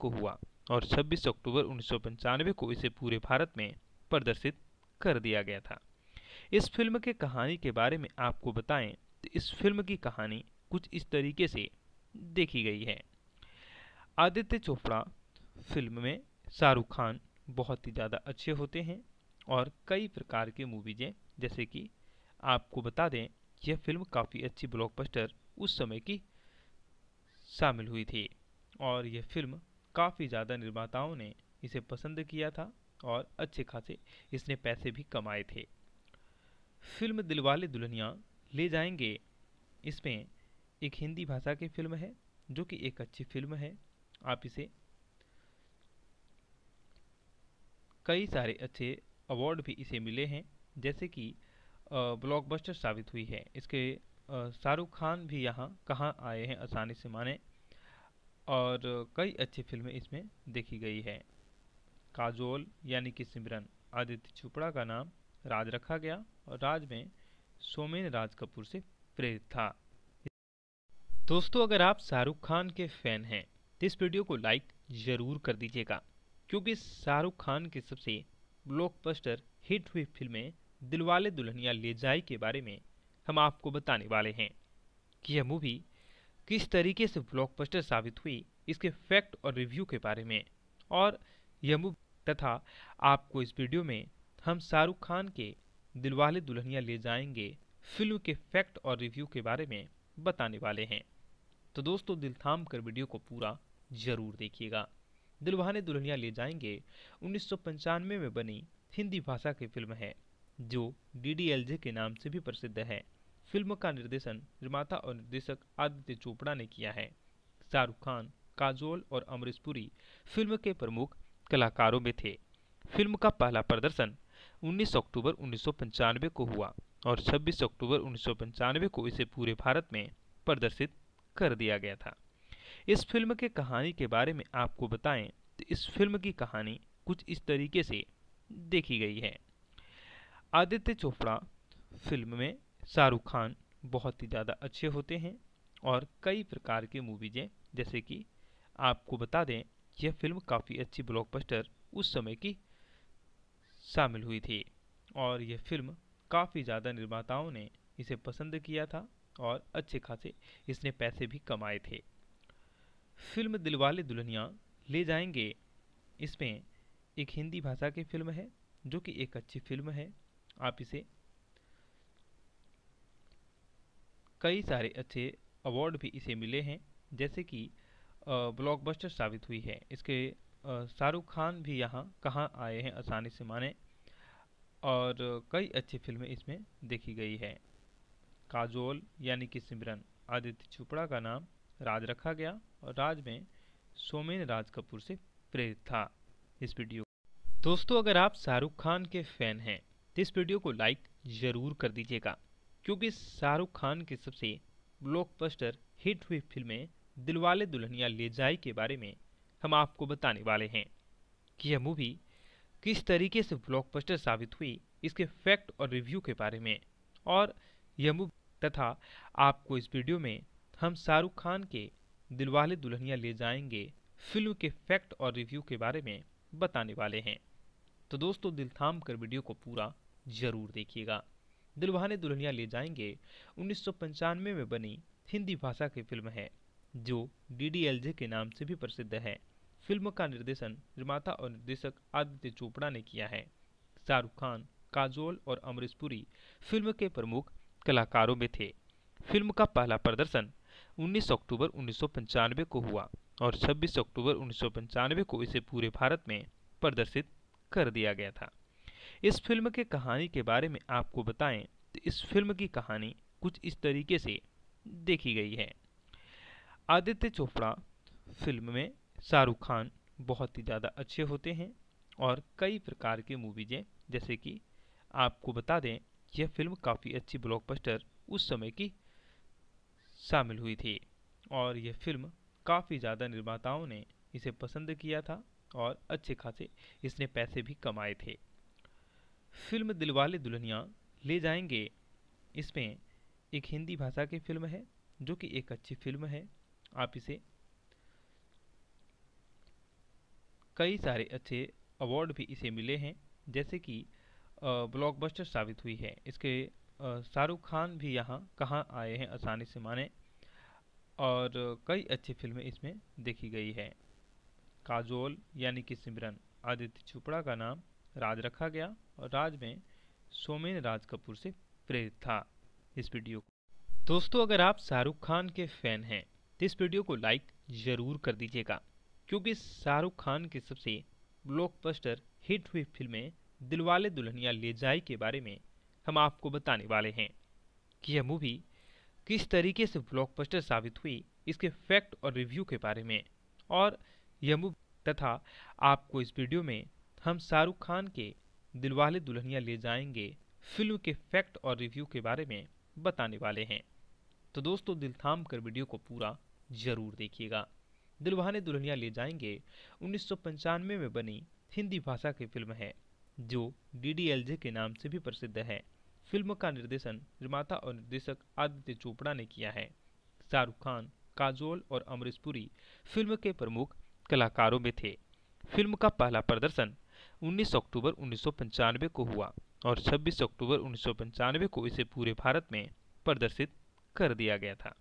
को हुआ और 26 अक्टूबर उन्नीस को इसे पूरे भारत में प्रदर्शित कर दिया गया था इस फिल्म के कहानी के बारे में आपको बताएं तो इस फिल्म की कहानी कुछ इस तरीके से देखी गई है आदित्य चोपड़ा फिल्म में शाहरुख खान बहुत ही ज़्यादा अच्छे होते हैं और कई प्रकार के मूवीज़ें जैसे कि आपको बता दें यह फिल्म काफ़ी अच्छी ब्लॉकबस्टर उस समय की शामिल हुई थी और यह फिल्म काफ़ी ज़्यादा निर्माताओं ने इसे पसंद किया था और अच्छे खासे इसने पैसे भी कमाए थे फिल्म दिलवाले दुल्हनिया ले जाएंगे इसमें एक हिंदी भाषा की फिल्म है जो कि एक अच्छी फिल्म है आप इसे कई सारे अच्छे अवार्ड भी इसे मिले हैं जैसे कि ब्लॉकबस्टर साबित हुई है इसके शाहरुख खान भी यहाँ कहाँ आए हैं आसानी से माने और कई अच्छी फिल्में इसमें देखी गई है काजोल यानी कि सिमरन आदित्य चोपड़ा का नाम राज रखा गया और राज में सोमेन राज कपूर से प्रेरित था दोस्तों अगर आप शाहरुख खान के फैन हैं तो इस वीडियो को लाइक ज़रूर कर दीजिएगा क्योंकि शाहरुख खान की सबसे ब्लॉकबस्टर हिट हुई फिल्में दिलवाले दुल्हनिया ले जाए के बारे में हम आपको बताने वाले हैं कि यह मूवी किस तरीके से ब्लॉकबस्टर साबित हुई इसके फैक्ट और रिव्यू के बारे में और यह मूवी तथा आपको इस वीडियो में हम शाहरुख खान के दिलवाले दुल्हनिया ले जाएंगे फिल्म के फैक्ट और रिव्यू के बारे में बताने वाले हैं तो दोस्तों दिल थाम कर वीडियो को पूरा जरूर देखिएगा दुल्हाने दुल्हनिया ले जाएंगे उन्नीस में बनी हिंदी भाषा की फिल्म है जो डी के नाम से भी प्रसिद्ध है फिल्म का निर्देशन निर्माता और निर्देशक आदित्य चोपड़ा ने किया है शाहरुख खान काजोल और अमरीश पुरी फिल्म के प्रमुख कलाकारों में थे फिल्म का पहला प्रदर्शन 19 अक्टूबर उन्नीस को हुआ और 26 अक्टूबर उन्नीस को इसे पूरे भारत में प्रदर्शित कर दिया गया था इस फिल्म के कहानी के बारे में आपको बताएं तो इस फिल्म की कहानी कुछ इस तरीके से देखी गई है आदित्य चोपड़ा फिल्म में शाहरुख खान बहुत ही ज़्यादा अच्छे होते हैं और कई प्रकार के मूवीज़ें जैसे कि आपको बता दें यह फिल्म काफ़ी अच्छी ब्लॉकबस्टर उस समय की शामिल हुई थी और यह फिल्म काफ़ी ज़्यादा निर्माताओं ने इसे पसंद किया था और अच्छे खासे इसने पैसे भी कमाए थे फिल्म दिलवाले दुल्हनिया ले जाएंगे इसमें एक हिंदी भाषा की फिल्म है जो कि एक अच्छी फिल्म है आप इसे कई सारे अच्छे अवार्ड भी इसे मिले हैं जैसे कि ब्लॉकबस्टर साबित हुई है इसके शाहरुख खान भी यहाँ कहाँ आए हैं आसानी से माने और कई अच्छी फिल्में इसमें देखी गई है काजोल यानी कि सिमरन आदित्य चोपड़ा का नाम राज रखा गया और राज में सोमेन राज कपूर से प्रेरित था इस वीडियो दोस्तों अगर आप शाहरुख खान के फैन हैं तो इस वीडियो को लाइक ज़रूर कर दीजिएगा क्योंकि शाहरुख खान की सबसे ब्लॉकबस्टर हिट हुई फिल्में दिलवाले दुल्हनिया ले जाए के बारे में हम आपको बताने वाले हैं कि यह मूवी किस तरीके से ब्लॉकबस्टर साबित हुई इसके फैक्ट और रिव्यू के बारे में और यह मूवी तथा आपको इस वीडियो में हम शाहरुख खान के दिलवाले दुल्हनिया ले जाएंगे फिल्म के फैक्ट और रिव्यू के बारे में बताने वाले हैं तो दोस्तों दिल थाम कर वीडियो को पूरा जरूर देखिएगा दिलवाने दुल्हनिया ले जाएंगे उन्नीस में बनी हिंदी भाषा की फिल्म है जो डी के नाम से भी प्रसिद्ध है फिल्म का निर्देशन निर्माता और निर्देशक आदित्य चोपड़ा ने किया है शाहरुख खान काजोल और अमरीश पुरी फिल्म के प्रमुख कलाकारों में थे फिल्म का पहला प्रदर्शन 19 अक्टूबर उन्नीस को हुआ और 26 अक्टूबर उन्नीस को इसे पूरे भारत में प्रदर्शित कर दिया गया था इस फिल्म के कहानी के बारे में आपको बताएं तो इस फिल्म की कहानी कुछ इस तरीके से देखी गई है आदित्य चोपड़ा फिल्म में शाहरुख खान बहुत ही ज़्यादा अच्छे होते हैं और कई प्रकार के मूवीजें जैसे कि आपको बता दें यह फिल्म काफ़ी अच्छी ब्लॉकबस्टर उस समय की शामिल हुई थी और यह फिल्म काफ़ी ज़्यादा निर्माताओं ने इसे पसंद किया था और अच्छे खासे इसने पैसे भी कमाए थे फिल्म दिलवाले दुल्हनिया ले जाएंगे इसमें एक हिंदी भाषा की फिल्म है जो कि एक अच्छी फिल्म है आप इसे कई सारे अच्छे अवार्ड भी इसे मिले हैं जैसे कि ब्लॉकबस्टर साबित हुई है इसके शाहरुख खान भी यहाँ कहाँ आए हैं आसानी से माने और कई अच्छी फिल्में इसमें देखी गई है काजोल यानी कि सिमरन आदित्य चोपड़ा का नाम राज रखा गया और राज में सोमेन राज कपूर से प्रेरित था इस वीडियो को दोस्तों अगर आप शाहरुख खान के फैन हैं तो इस वीडियो को लाइक ज़रूर कर दीजिएगा क्योंकि शाहरुख खान की सबसे ब्लॉकबस्टर हिट हुई फिल्में दिलवाले दुल्हनिया ले जाए के बारे में हम आपको बताने वाले हैं कि यह मूवी किस तरीके से ब्लॉकबस्टर साबित हुई इसके फैक्ट और रिव्यू के बारे में और यह मूवी तथा आपको इस वीडियो में हम शाहरुख खान के दिलवाले दुल्हनिया ले जाएंगे फिल्म के फैक्ट और रिव्यू के बारे में बताने वाले हैं तो दोस्तों दिल थाम कर वीडियो को पूरा जरूर देखिएगा दिलवाने दुल्हनिया ले जाएंगे उन्नीस में बनी हिंदी भाषा की फिल्म है जो डी के नाम से भी प्रसिद्ध है फिल्म का निर्देशन निर्माता और निर्देशक आदित्य चोपड़ा ने किया है शाहरुख खान काजोल और अमरीश पुरी फिल्म के प्रमुख कलाकारों में थे फिल्म का पहला प्रदर्शन 19 अक्टूबर उन्नीस को हुआ और 26 अक्टूबर उन्नीस को इसे पूरे भारत में प्रदर्शित कर दिया गया था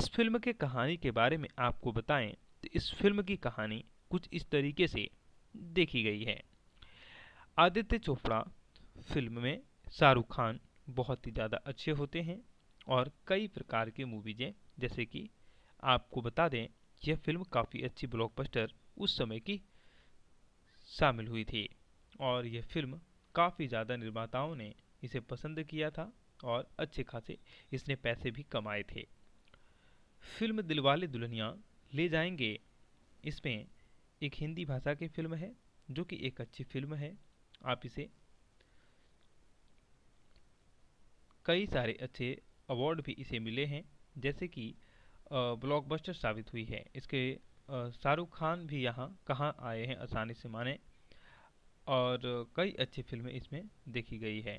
इस फिल्म के कहानी के बारे में आपको बताएं तो इस फिल्म की कहानी कुछ इस तरीके से देखी गई है आदित्य चोपड़ा फिल्म में शाहरुख खान बहुत ही ज़्यादा अच्छे होते हैं और कई प्रकार के मूवीज़ें जैसे कि आपको बता दें यह फिल्म काफ़ी अच्छी ब्लॉकबस्टर उस समय की शामिल हुई थी और यह फिल्म काफ़ी ज़्यादा निर्माताओं ने इसे पसंद किया था और अच्छे खासे इसने पैसे भी कमाए थे फिल्म दिलवाले दुल्हनिया ले जाएंगे इसमें एक हिंदी भाषा की फिल्म है जो कि एक अच्छी फिल्म है आप इसे कई सारे अच्छे अवार्ड भी इसे मिले हैं जैसे कि ब्लॉकबस्टर साबित हुई है इसके शाहरुख खान भी यहाँ कहाँ आए हैं आसानी से माने और कई अच्छी फिल्में इसमें देखी गई है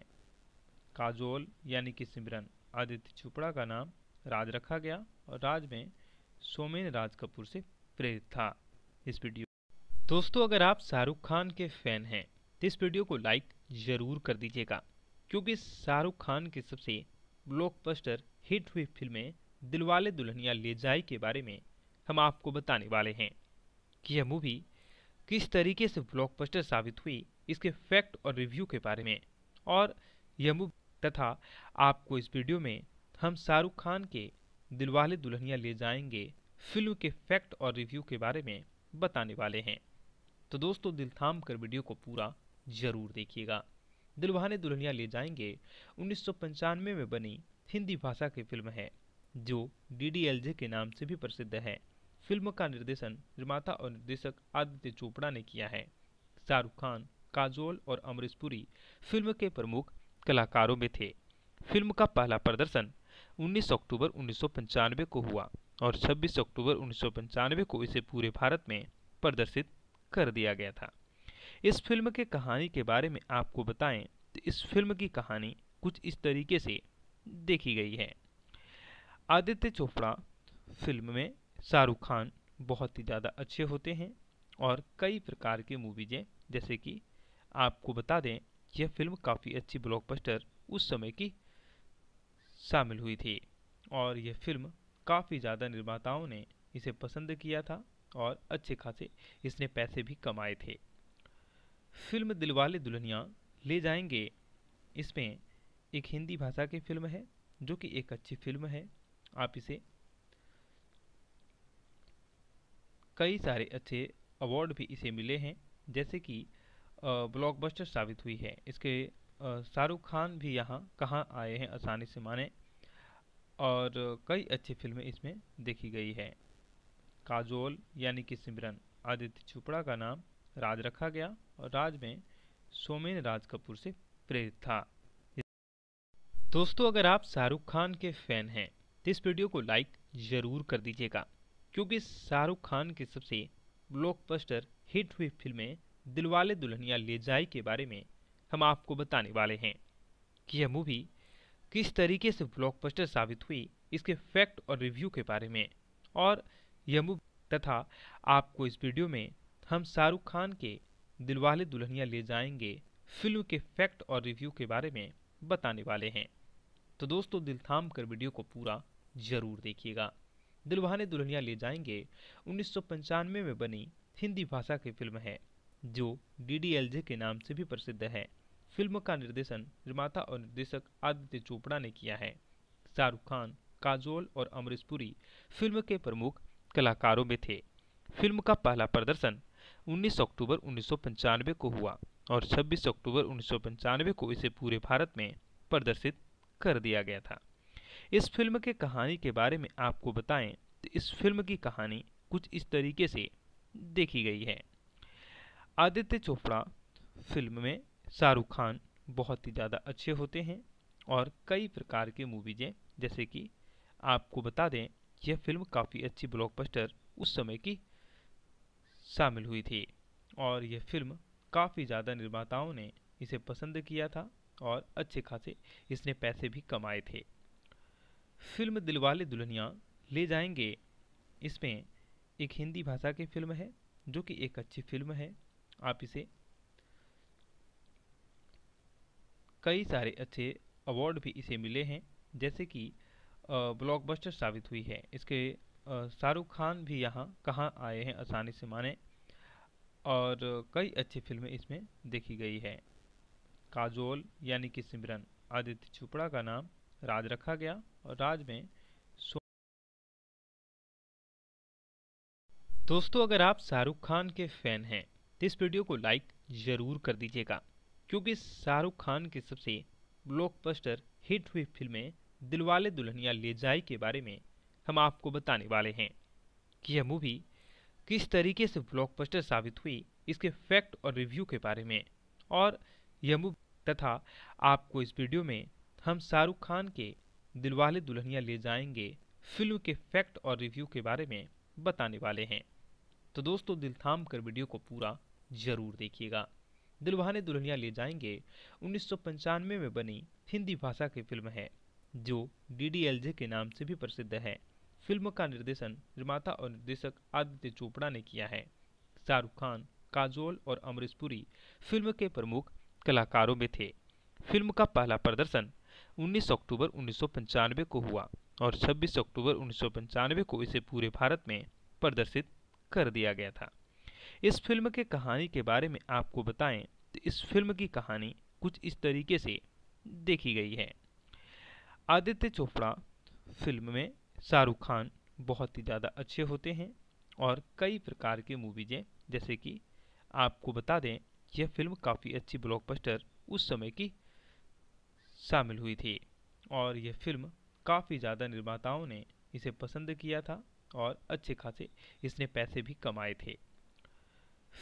काजोल यानी कि सिमरन आदित्य चोपड़ा का नाम राज रखा गया और राज में सोमेन राज कपूर से प्रेरित था इस वीडियो दोस्तों अगर आप शाहरुख खान के फैन हैं तो इस वीडियो को लाइक ज़रूर कर दीजिएगा क्योंकि शाहरुख खान की सबसे ब्लॉकबस्टर हिट हुई फिल्में दिलवाले दुल्हनिया ले जाए के बारे में हम आपको बताने वाले हैं कि यह मूवी किस तरीके से ब्लॉकबस्टर साबित हुई इसके फैक्ट और रिव्यू के बारे में और यह मूवी तथा आपको इस वीडियो में हम शाहरुख खान के दिलवाले दुल्हनिया ले जाएंगे फिल्म के फैक्ट और रिव्यू के बारे में बताने वाले हैं तो दोस्तों दिल थाम कर वीडियो को पूरा ज़रूर देखिएगा दुल्हाने दुल्हनिया ले जाएंगे उन्नीस में बनी हिंदी भाषा की फिल्म है जो डी के नाम से भी प्रसिद्ध है फिल्म का निर्देशन निर्माता और निर्देशक आदित्य चोपड़ा ने किया है शाहरुख खान काजोल और अमरीश पुरी फिल्म के प्रमुख कलाकारों में थे फिल्म का पहला प्रदर्शन 19 अक्टूबर उन्नीस को हुआ और 26 अक्टूबर उन्नीस को इसे पूरे भारत में प्रदर्शित कर दिया गया था इस फिल्म के कहानी के बारे में आपको बताएं तो इस फिल्म की कहानी कुछ इस तरीके से देखी गई है आदित्य चोपड़ा फिल्म में शाहरुख खान बहुत ही ज़्यादा अच्छे होते हैं और कई प्रकार के मूवीज़ें जैसे कि आपको बता दें यह फिल्म काफ़ी अच्छी ब्लॉकबस्टर उस समय की शामिल हुई थी और यह फिल्म काफ़ी ज़्यादा निर्माताओं ने इसे पसंद किया था और अच्छे खासे इसने पैसे भी कमाए थे फिल्म दिलवाले दुल्हनिया ले जाएंगे इसमें एक हिंदी भाषा की फिल्म है जो कि एक अच्छी फिल्म है आप इसे कई सारे अच्छे अवार्ड भी इसे मिले हैं जैसे कि ब्लॉकबस्टर साबित हुई है इसके शाहरुख खान भी यहाँ कहाँ आए हैं आसानी से माने और कई अच्छी फिल्में इसमें देखी गई है काजोल यानी कि सिमरन आदित्य चोपड़ा का नाम राज रखा गया और राज में सोमेन राज कपूर से प्रेरित था दोस्तों अगर आप शाहरुख खान के फैन हैं तो इस वीडियो को लाइक ज़रूर कर दीजिएगा क्योंकि शाहरुख खान की सबसे ब्लॉकबस्टर हिट हुई फिल्में दिलवाले दुल्हनिया ले जाए के बारे में हम आपको बताने वाले हैं कि यह मूवी किस तरीके से ब्लॉकबस्टर साबित हुई इसके फैक्ट और रिव्यू के बारे में और यह मूवी तथा आपको इस वीडियो में हम शाहरुख खान के दिलवाले दुल्हनिया ले जाएंगे फिल्म के फैक्ट और रिव्यू के बारे में बताने वाले हैं तो दोस्तों दिल थाम कर वीडियो को पूरा जरूर देखिएगा दिलवाने दुल्हनिया ले जाएंगे उन्नीस में बनी हिंदी भाषा की फिल्म है जो डी के नाम से भी प्रसिद्ध है फिल्म का निर्देशन निर्माता और निर्देशक आदित्य चोपड़ा ने किया है शाहरुख खान काजोल और अमरीश पुरी फिल्म के प्रमुख कलाकारों में थे फिल्म का पहला प्रदर्शन 19 अक्टूबर उन्नीस को हुआ और 26 अक्टूबर उन्नीस को इसे पूरे भारत में प्रदर्शित कर दिया गया था इस फिल्म के कहानी के बारे में आपको बताएं तो इस फिल्म की कहानी कुछ इस तरीके से देखी गई है आदित्य चोपड़ा फिल्म में शाहरुख खान बहुत ही ज़्यादा अच्छे होते हैं और कई प्रकार के मूवीज़ें जैसे कि आपको बता दें यह फिल्म काफ़ी अच्छी ब्लॉकबस्टर उस समय की शामिल हुई थी और यह फिल्म काफ़ी ज़्यादा निर्माताओं ने इसे पसंद किया था और अच्छे खासे इसने पैसे भी कमाए थे फिल्म दिलवाले दुल्हनिया ले जाएंगे इसमें एक हिंदी भाषा की फिल्म है जो कि एक अच्छी फिल्म है आप इसे कई सारे अच्छे अवार्ड भी इसे मिले हैं जैसे कि ब्लॉकबस्टर साबित हुई है इसके शाहरुख खान भी यहाँ कहाँ आए हैं आसानी से माने और कई अच्छी फिल्में इसमें देखी गई है काजोल यानी कि सिमरन आदित्य चोपड़ा का नाम राज रखा गया और राज में दोस्तों अगर आप शाहरुख खान के फैन हैं तो इस वीडियो को लाइक ज़रूर कर दीजिएगा क्योंकि शाहरुख खान की सबसे ब्लॉकबस्टर हिट हुई फिल्में दिलवाले दुल्हनिया ले जाए के बारे में हम आपको बताने वाले हैं कि यह मूवी किस तरीके से ब्लॉकबस्टर साबित हुई इसके फैक्ट और रिव्यू के बारे में और यह मूवी तथा आपको इस वीडियो में हम शाहरुख खान के दिलवाले दुल्हनिया ले जाएंगे फिल्म के फैक्ट और रिव्यू के बारे में बताने वाले हैं तो दोस्तों दिल थाम कर वीडियो को पूरा जरूर देखिएगा दिलवाने दुल्हनिया ले जाएंगे उन्नीस में बनी हिंदी भाषा की फिल्म है जो डी के नाम से भी प्रसिद्ध है फिल्म का निर्देशन निर्माता और निर्देशक आदित्य चोपड़ा ने किया है शाहरुख खान काजोल और अमरीश पुरी फिल्म के प्रमुख कलाकारों में थे फिल्म का पहला प्रदर्शन 19 अक्टूबर उन्नीस को हुआ और 26 अक्टूबर उन्नीस को इसे पूरे भारत में प्रदर्शित कर दिया गया था इस फिल्म के कहानी के बारे में आपको बताएं तो इस फिल्म की कहानी कुछ इस तरीके से देखी गई है आदित्य चोपड़ा फिल्म में शाहरुख खान बहुत ही ज़्यादा अच्छे होते हैं और कई प्रकार के मूवीज़ें जैसे कि आपको बता दें यह फिल्म काफ़ी अच्छी ब्लॉकबस्टर उस समय की शामिल हुई थी और यह फिल्म काफ़ी ज़्यादा निर्माताओं ने इसे पसंद किया था और अच्छे खासे इसने पैसे भी कमाए थे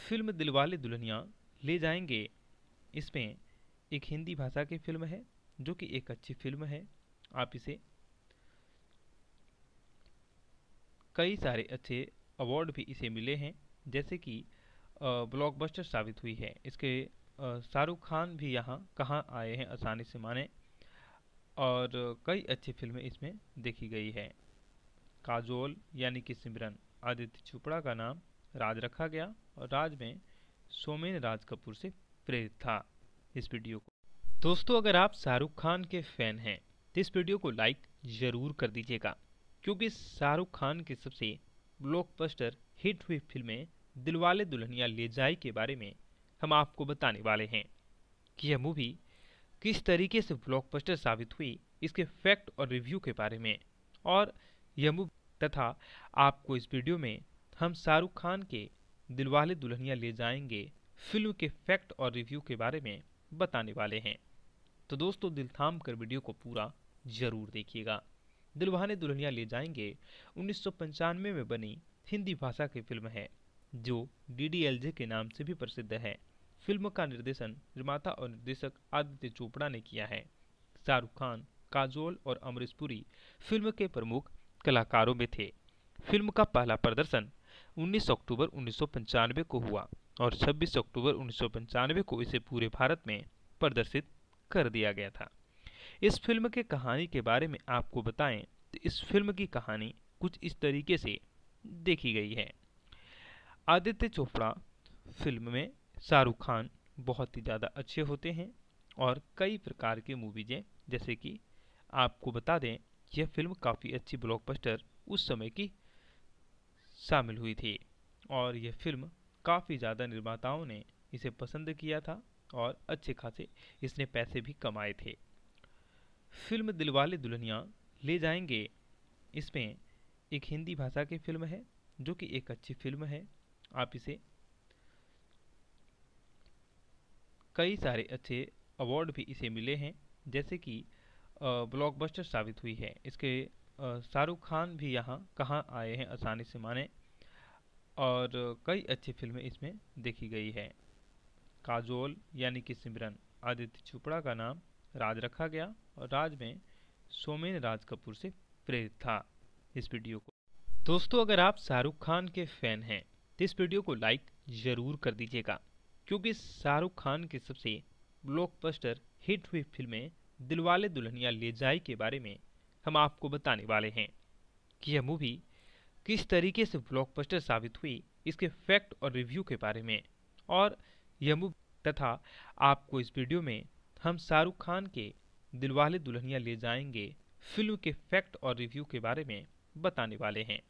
फिल्म दिलवाले दुल्हनिया ले जाएंगे इसमें एक हिंदी भाषा की फिल्म है जो कि एक अच्छी फिल्म है आप इसे कई सारे अच्छे अवार्ड भी इसे मिले हैं जैसे कि ब्लॉकबस्टर साबित हुई है इसके शाहरुख खान भी यहाँ कहाँ आए हैं आसानी से माने और कई अच्छी फिल्में इसमें देखी गई है काजोल यानी कि सिमरन आदित्य चोपड़ा का नाम राज रखा गया और राज में सोमेन राज कपूर से प्रेरित था इस वीडियो को दोस्तों अगर आप शाहरुख खान के फैन हैं तो इस वीडियो को लाइक ज़रूर कर दीजिएगा क्योंकि शाहरुख खान की सबसे ब्लॉकबस्टर हिट हुई फिल्में दिलवाले दुल्हनिया ले जाए के बारे में हम आपको बताने वाले हैं कि यह मूवी किस तरीके से ब्लॉकबस्टर साबित हुई इसके फैक्ट और रिव्यू के बारे में और यह मूवी तथा आपको इस वीडियो में हम शाहरुख खान के दिलवाले दुल्हनिया ले जाएंगे फिल्म के फैक्ट और रिव्यू के बारे में बताने वाले हैं तो दोस्तों दिल थाम कर वीडियो को पूरा ज़रूर देखिएगा दिलवाने दुल्हनिया ले जाएंगे उन्नीस में बनी हिंदी भाषा की फिल्म है जो डी के नाम से भी प्रसिद्ध है फिल्म का निर्देशन निर्माता और निर्देशक आदित्य चोपड़ा ने किया है शाहरुख खान काजोल और अमरीश पुरी फिल्म के प्रमुख कलाकारों में थे फिल्म का पहला प्रदर्शन 19 अक्टूबर उन्नीस को हुआ और 26 अक्टूबर उन्नीस को इसे पूरे भारत में प्रदर्शित कर दिया गया था इस फिल्म के कहानी के बारे में आपको बताएं तो इस फिल्म की कहानी कुछ इस तरीके से देखी गई है आदित्य चोपड़ा फिल्म में शाहरुख खान बहुत ही ज़्यादा अच्छे होते हैं और कई प्रकार के मूवीज़ें जैसे कि आपको बता दें यह फिल्म काफ़ी अच्छी ब्लॉकबस्टर उस समय की शामिल हुई थी और यह फिल्म काफ़ी ज़्यादा निर्माताओं ने इसे पसंद किया था और अच्छे खासे इसने पैसे भी कमाए थे फिल्म दिलवाले दुल्हनिया ले जाएंगे इसमें एक हिंदी भाषा की फिल्म है जो कि एक अच्छी फिल्म है आप इसे कई सारे अच्छे अवार्ड भी इसे मिले हैं जैसे कि ब्लॉकबस्टर साबित हुई है इसके शाहरुख खान भी यहाँ कहाँ आए हैं आसानी से माने और कई अच्छी फिल्में इसमें देखी गई है काजोल यानी कि सिमरन आदित्य चोपड़ा का नाम राज रखा गया राज में सोमेन राज कपूर से प्रेरित था इस वीडियो को दोस्तों अगर आप शाहरुख खान के फैन हैं तो इस वीडियो को लाइक ज़रूर कर दीजिएगा क्योंकि शाहरुख खान की सबसे ब्लॉकबस्टर हिट हुई फिल्में दिलवाले दुल्हनिया ले जाए के बारे में हम आपको बताने वाले हैं कि यह मूवी किस तरीके से ब्लॉकबस्टर साबित हुई इसके फैक्ट और रिव्यू के बारे में और यह मूवी तथा आपको इस वीडियो में हम शाहरुख खान के दिलवाले दुल्हनिया ले जाएंगे फिल्म के फैक्ट और रिव्यू के बारे में बताने वाले हैं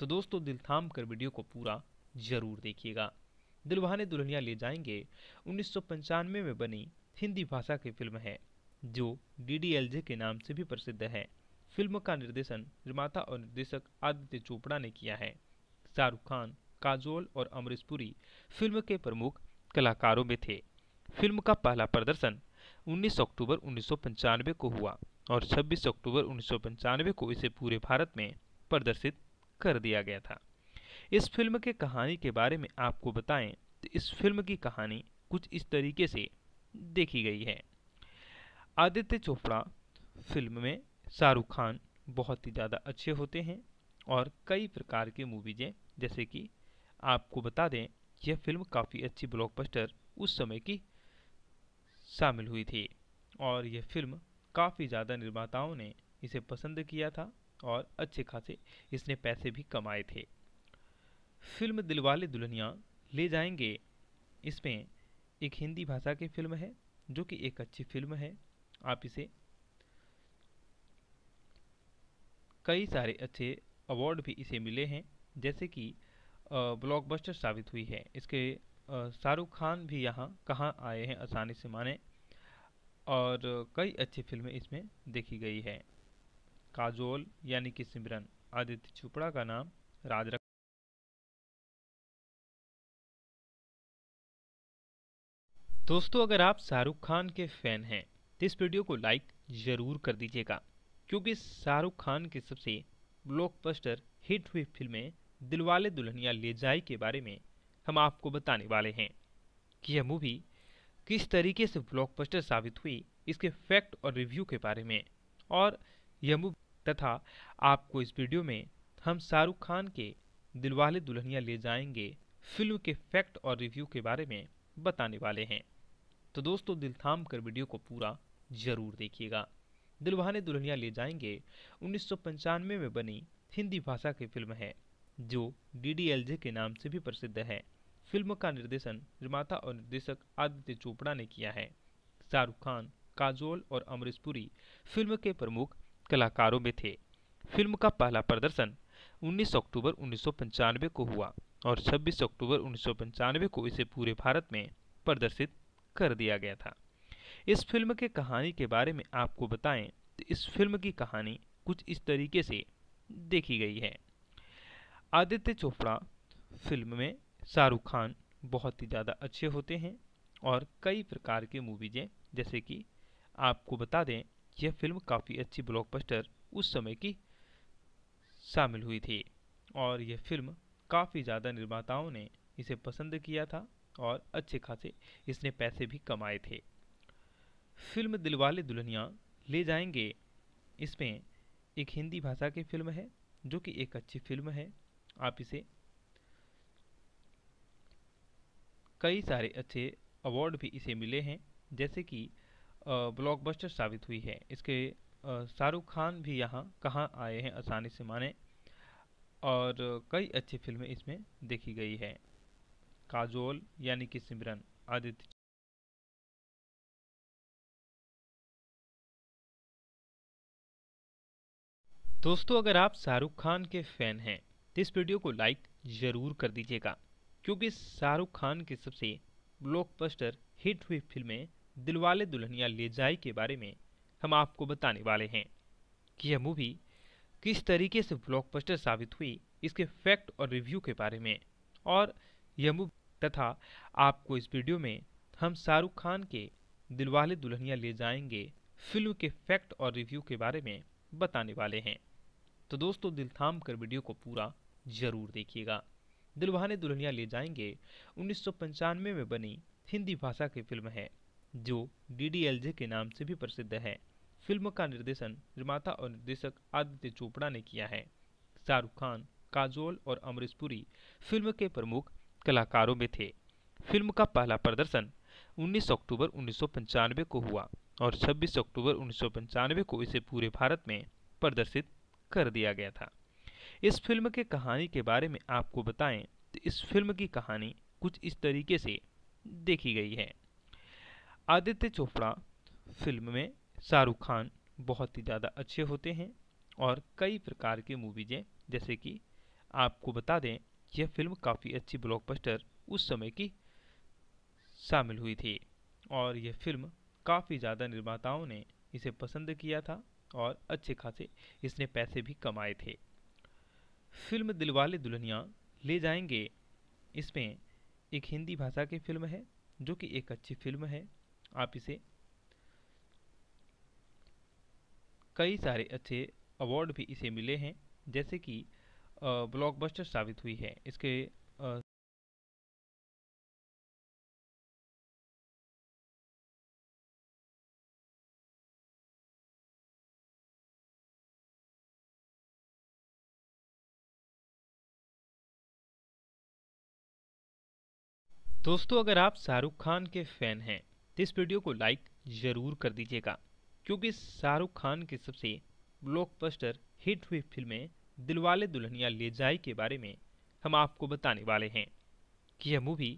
तो दोस्तों दिल थाम कर वीडियो को पूरा जरूर देखिएगा दिलवाने दुल्हनिया ले जाएंगे उन्नीस में बनी हिंदी भाषा की फिल्म है जो डी के नाम से भी प्रसिद्ध है फिल्म का निर्देशन निर्माता और निर्देशक आदित्य चोपड़ा ने किया है शाहरुख खान काजोल और अमरीश पुरी फिल्म के प्रमुख कलाकारों में थे फिल्म का पहला प्रदर्शन 19 अक्टूबर उन्नीस को हुआ और 26 अक्टूबर उन्नीस को इसे पूरे भारत में प्रदर्शित कर दिया गया था इस फिल्म के कहानी के बारे में आपको बताएं तो इस फिल्म की कहानी कुछ इस तरीके से देखी गई है आदित्य चोपड़ा फिल्म में शाहरुख खान बहुत ही ज़्यादा अच्छे होते हैं और कई प्रकार की मूवीज़ें जैसे कि आपको बता दें यह फिल्म काफ़ी अच्छी ब्लॉकबस्टर उस समय की शामिल हुई थी और यह फिल्म काफ़ी ज़्यादा निर्माताओं ने इसे पसंद किया था और अच्छे खासे इसने पैसे भी कमाए थे फिल्म दिलवाले दुल्हनिया ले जाएंगे इसमें एक हिंदी भाषा की फिल्म है जो कि एक अच्छी फिल्म है आप इसे कई सारे अच्छे अवार्ड भी इसे मिले हैं जैसे कि ब्लॉकबस्टर साबित हुई है इसके शाहरुख खान भी यहाँ कहाँ आए हैं आसानी से माने और कई अच्छी फिल्में इसमें देखी गई है काजोल यानी कि सिमरन आदित्य चोपड़ा का नाम राज रख दोस्तों अगर आप शाहरुख खान के फैन हैं तो इस वीडियो को लाइक ज़रूर कर दीजिएगा क्योंकि शाहरुख खान की सबसे ब्लॉकबस्टर हिट हुई फिल्में दिलवाले दुल्हनिया ले जाए के बारे में हम आपको बताने वाले हैं कि यह मूवी किस तरीके से ब्लॉकबस्टर साबित हुई इसके फैक्ट और रिव्यू के बारे में और यह मूवी तथा आपको इस वीडियो में हम शाहरुख खान के दिलवाले दुल्हनिया ले जाएंगे फिल्म के फैक्ट और रिव्यू के बारे में बताने वाले हैं तो दोस्तों दिल थाम कर वीडियो को पूरा जरूर देखिएगा दिलवाने दुल्हनिया ले जाएंगे उन्नीस में बनी हिंदी भाषा की फिल्म है जो डी के नाम से भी प्रसिद्ध है फिल्म का निर्देशन निर्माता और निर्देशक आदित्य चोपड़ा ने किया है शाहरुख खान काजोल और अमरीश पुरी फिल्म के प्रमुख कलाकारों में थे फिल्म का पहला प्रदर्शन 19 अक्टूबर उन्नीस को हुआ और 26 अक्टूबर उन्नीस को इसे पूरे भारत में प्रदर्शित कर दिया गया था इस फिल्म के कहानी के बारे में आपको बताएं तो इस फिल्म की कहानी कुछ इस तरीके से देखी गई है आदित्य चोपड़ा फिल्म में शाहरुख खान बहुत ही ज़्यादा अच्छे होते हैं और कई प्रकार के मूवीज़ें जैसे कि आपको बता दें यह फिल्म काफ़ी अच्छी ब्लॉकबस्टर उस समय की शामिल हुई थी और यह फिल्म काफ़ी ज़्यादा निर्माताओं ने इसे पसंद किया था और अच्छे खासे इसने पैसे भी कमाए थे फिल्म दिलवाले दुल्हनिया ले जाएंगे इसमें एक हिंदी भाषा की फिल्म है जो कि एक अच्छी फिल्म है आप इसे कई सारे अच्छे अवार्ड भी इसे मिले हैं जैसे कि ब्लॉकबस्टर साबित हुई है इसके शाहरुख खान भी यहाँ कहाँ आए हैं आसानी से माने और कई अच्छी फिल्में इसमें देखी गई है काजोल यानी कि सिमरन आदित्य दोस्तों अगर आप शाहरुख खान के फैन हैं इस वीडियो को लाइक ज़रूर कर दीजिएगा क्योंकि शाहरुख खान की सबसे ब्लॉकबस्टर हिट हुई फिल्में दिलवाले दुल्हनिया ले जाए के बारे में हम आपको बताने वाले हैं कि यह मूवी किस तरीके से ब्लॉकबस्टर साबित हुई इसके फैक्ट और रिव्यू के बारे में और यह मूवी तथा आपको इस वीडियो में हम शाहरुख खान के दिलवाले दुल्हनिया ले जाएंगे फिल्म के फैक्ट और रिव्यू के बारे में बताने वाले हैं तो दोस्तों दिल थाम कर वीडियो को पूरा जरूर देखिएगा दिलवाने दुल्हनिया ले जाएंगे उन्नीस में बनी हिंदी भाषा की फिल्म है जो डी के नाम से भी प्रसिद्ध है फिल्म का निर्देशन निर्माता और निर्देशक आदित्य चोपड़ा ने किया है शाहरुख खान काजोल और अमरीश पुरी फिल्म के प्रमुख कलाकारों में थे फिल्म का पहला प्रदर्शन 19 अक्टूबर उन्नीस को हुआ और 26 अक्टूबर उन्नीस को इसे पूरे भारत में प्रदर्शित कर दिया गया था इस फिल्म के कहानी के बारे में आपको बताएं तो इस फिल्म की कहानी कुछ इस तरीके से देखी गई है आदित्य चोपड़ा फिल्म में शाहरुख खान बहुत ही ज़्यादा अच्छे होते हैं और कई प्रकार के मूवीज़ें जैसे कि आपको बता दें यह फिल्म काफ़ी अच्छी ब्लॉकबस्टर उस समय की शामिल हुई थी और यह फिल्म काफ़ी ज़्यादा निर्माताओं ने इसे पसंद किया था और अच्छे खासे इसने पैसे भी कमाए थे फिल्म दिलवाले दुल्हनिया ले जाएंगे इसमें एक हिंदी भाषा की फिल्म है जो कि एक अच्छी फिल्म है आप इसे कई सारे अच्छे अवार्ड भी इसे मिले हैं जैसे कि ब्लॉकबस्टर साबित हुई है इसके दोस्तों अगर आप शाहरुख खान के फैन हैं तो इस वीडियो को लाइक ज़रूर कर दीजिएगा क्योंकि शाहरुख खान की सबसे ब्लॉकबस्टर हिट हुई फिल्में दिलवाले दुल्हनिया ले जाए के बारे में हम आपको बताने वाले हैं कि यह मूवी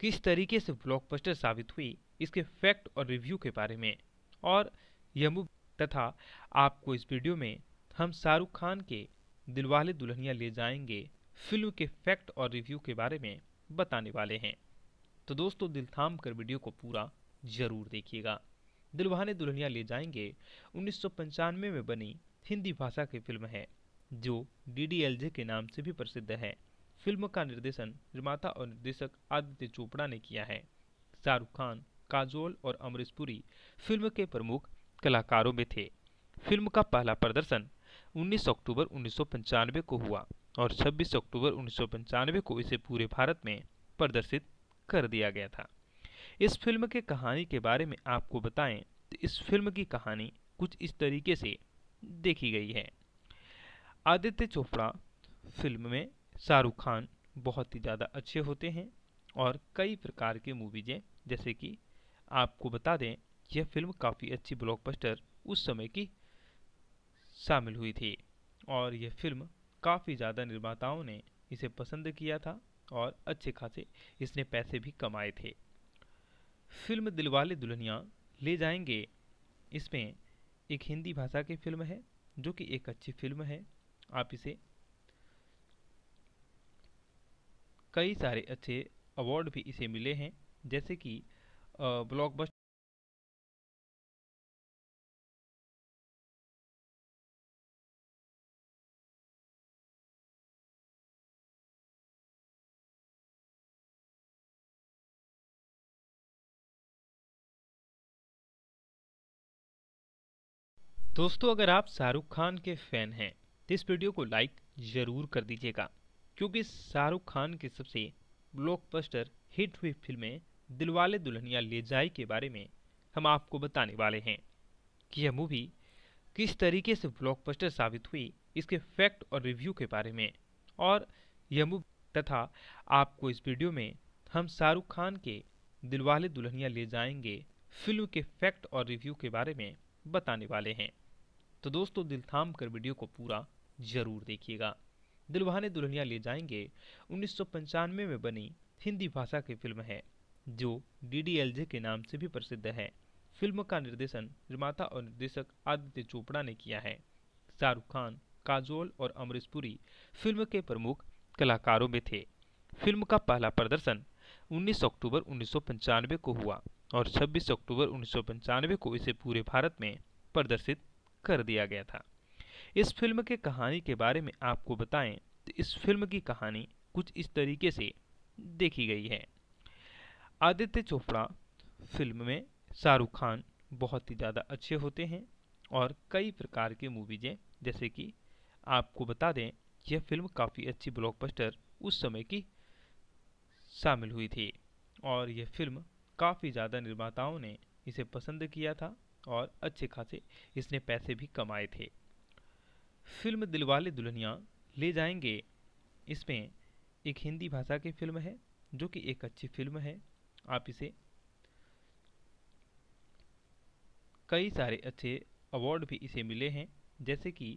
किस तरीके से ब्लॉकबस्टर साबित हुई इसके फैक्ट और रिव्यू के बारे में और यह मूवी तथा आपको इस वीडियो में हम शाहरुख खान के दिलवाले दुल्हनिया ले जाएंगे फिल्म के फैक्ट और रिव्यू के बारे में बताने वाले हैं तो दोस्तों दिल थाम कर वीडियो को पूरा जरूर देखिएगा दिलवाने दुल्हनिया ले जाएंगे उन्नीस में बनी हिंदी भाषा की फिल्म है जो डी के नाम से भी प्रसिद्ध है फिल्म का निर्देशन निर्माता और निर्देशक आदित्य चोपड़ा ने किया है शाहरुख खान काजोल और अमरीश पुरी फिल्म के प्रमुख कलाकारों में थे फिल्म का पहला प्रदर्शन 19 अक्टूबर उन्नीस को हुआ और 26 अक्टूबर उन्नीस को इसे पूरे भारत में प्रदर्शित कर दिया गया था इस फिल्म के कहानी के बारे में आपको बताएं तो इस फिल्म की कहानी कुछ इस तरीके से देखी गई है आदित्य चोपड़ा फिल्म में शाहरुख खान बहुत ही ज़्यादा अच्छे होते हैं और कई प्रकार के मूवीज़ें जैसे कि आपको बता दें यह फिल्म काफ़ी अच्छी ब्लॉकबस्टर उस समय की शामिल हुई थी और यह फिल्म काफ़ी ज़्यादा निर्माताओं ने इसे पसंद किया था और अच्छे खासे इसने पैसे भी कमाए थे फिल्म दिलवाले दुल्हनिया ले जाएंगे इसमें एक हिंदी भाषा की फिल्म है जो कि एक अच्छी फिल्म है आप इसे कई सारे अच्छे अवार्ड भी इसे मिले हैं जैसे कि ब्लॉक दोस्तों अगर आप शाहरुख खान के फैन हैं तो इस वीडियो को लाइक ज़रूर कर दीजिएगा क्योंकि शाहरुख खान की सबसे ब्लॉकबस्टर हिट हुई फिल्में दिलवाले दुल्हनिया ले जाए के बारे में हम आपको बताने वाले हैं कि यह मूवी किस तरीके से ब्लॉकबस्टर साबित हुई इसके फैक्ट और रिव्यू के बारे में और यह मूवी तथा आपको इस वीडियो में हम शाहरुख खान के दिलवाले दुल्हनिया ले जाएंगे फिल्म के फैक्ट और रिव्यू के बारे में बताने वाले हैं तो दोस्तों दिल थाम कर वीडियो को पूरा जरूर देखिएगा दिलवाने दुल्हनिया ले जाएंगे उन्नीस में बनी हिंदी भाषा की फिल्म है जो डी के नाम से भी प्रसिद्ध है फिल्म का निर्देशन निर्माता और निर्देशक आदित्य चोपड़ा ने किया है शाहरुख खान काजोल और अमरीश पुरी फिल्म के प्रमुख कलाकारों में थे फिल्म का पहला प्रदर्शन 19 अक्टूबर उन्नीस को हुआ और 26 अक्टूबर उन्नीस को इसे पूरे भारत में प्रदर्शित कर दिया गया था इस फिल्म के कहानी के बारे में आपको बताएं तो इस फिल्म की कहानी कुछ इस तरीके से देखी गई है आदित्य चोपड़ा फिल्म में शाहरुख खान बहुत ही ज़्यादा अच्छे होते हैं और कई प्रकार के मूवीज़ें जैसे कि आपको बता दें यह फिल्म काफ़ी अच्छी ब्लॉकबस्टर उस समय की शामिल हुई थी और यह फिल्म काफ़ी ज़्यादा निर्माताओं ने इसे पसंद किया था और अच्छे खासे इसने पैसे भी कमाए थे फिल्म दिलवाले दुल्हनिया ले जाएंगे इसमें एक हिंदी भाषा की फिल्म है जो कि एक अच्छी फिल्म है आप इसे कई सारे अच्छे अवार्ड भी इसे मिले हैं जैसे कि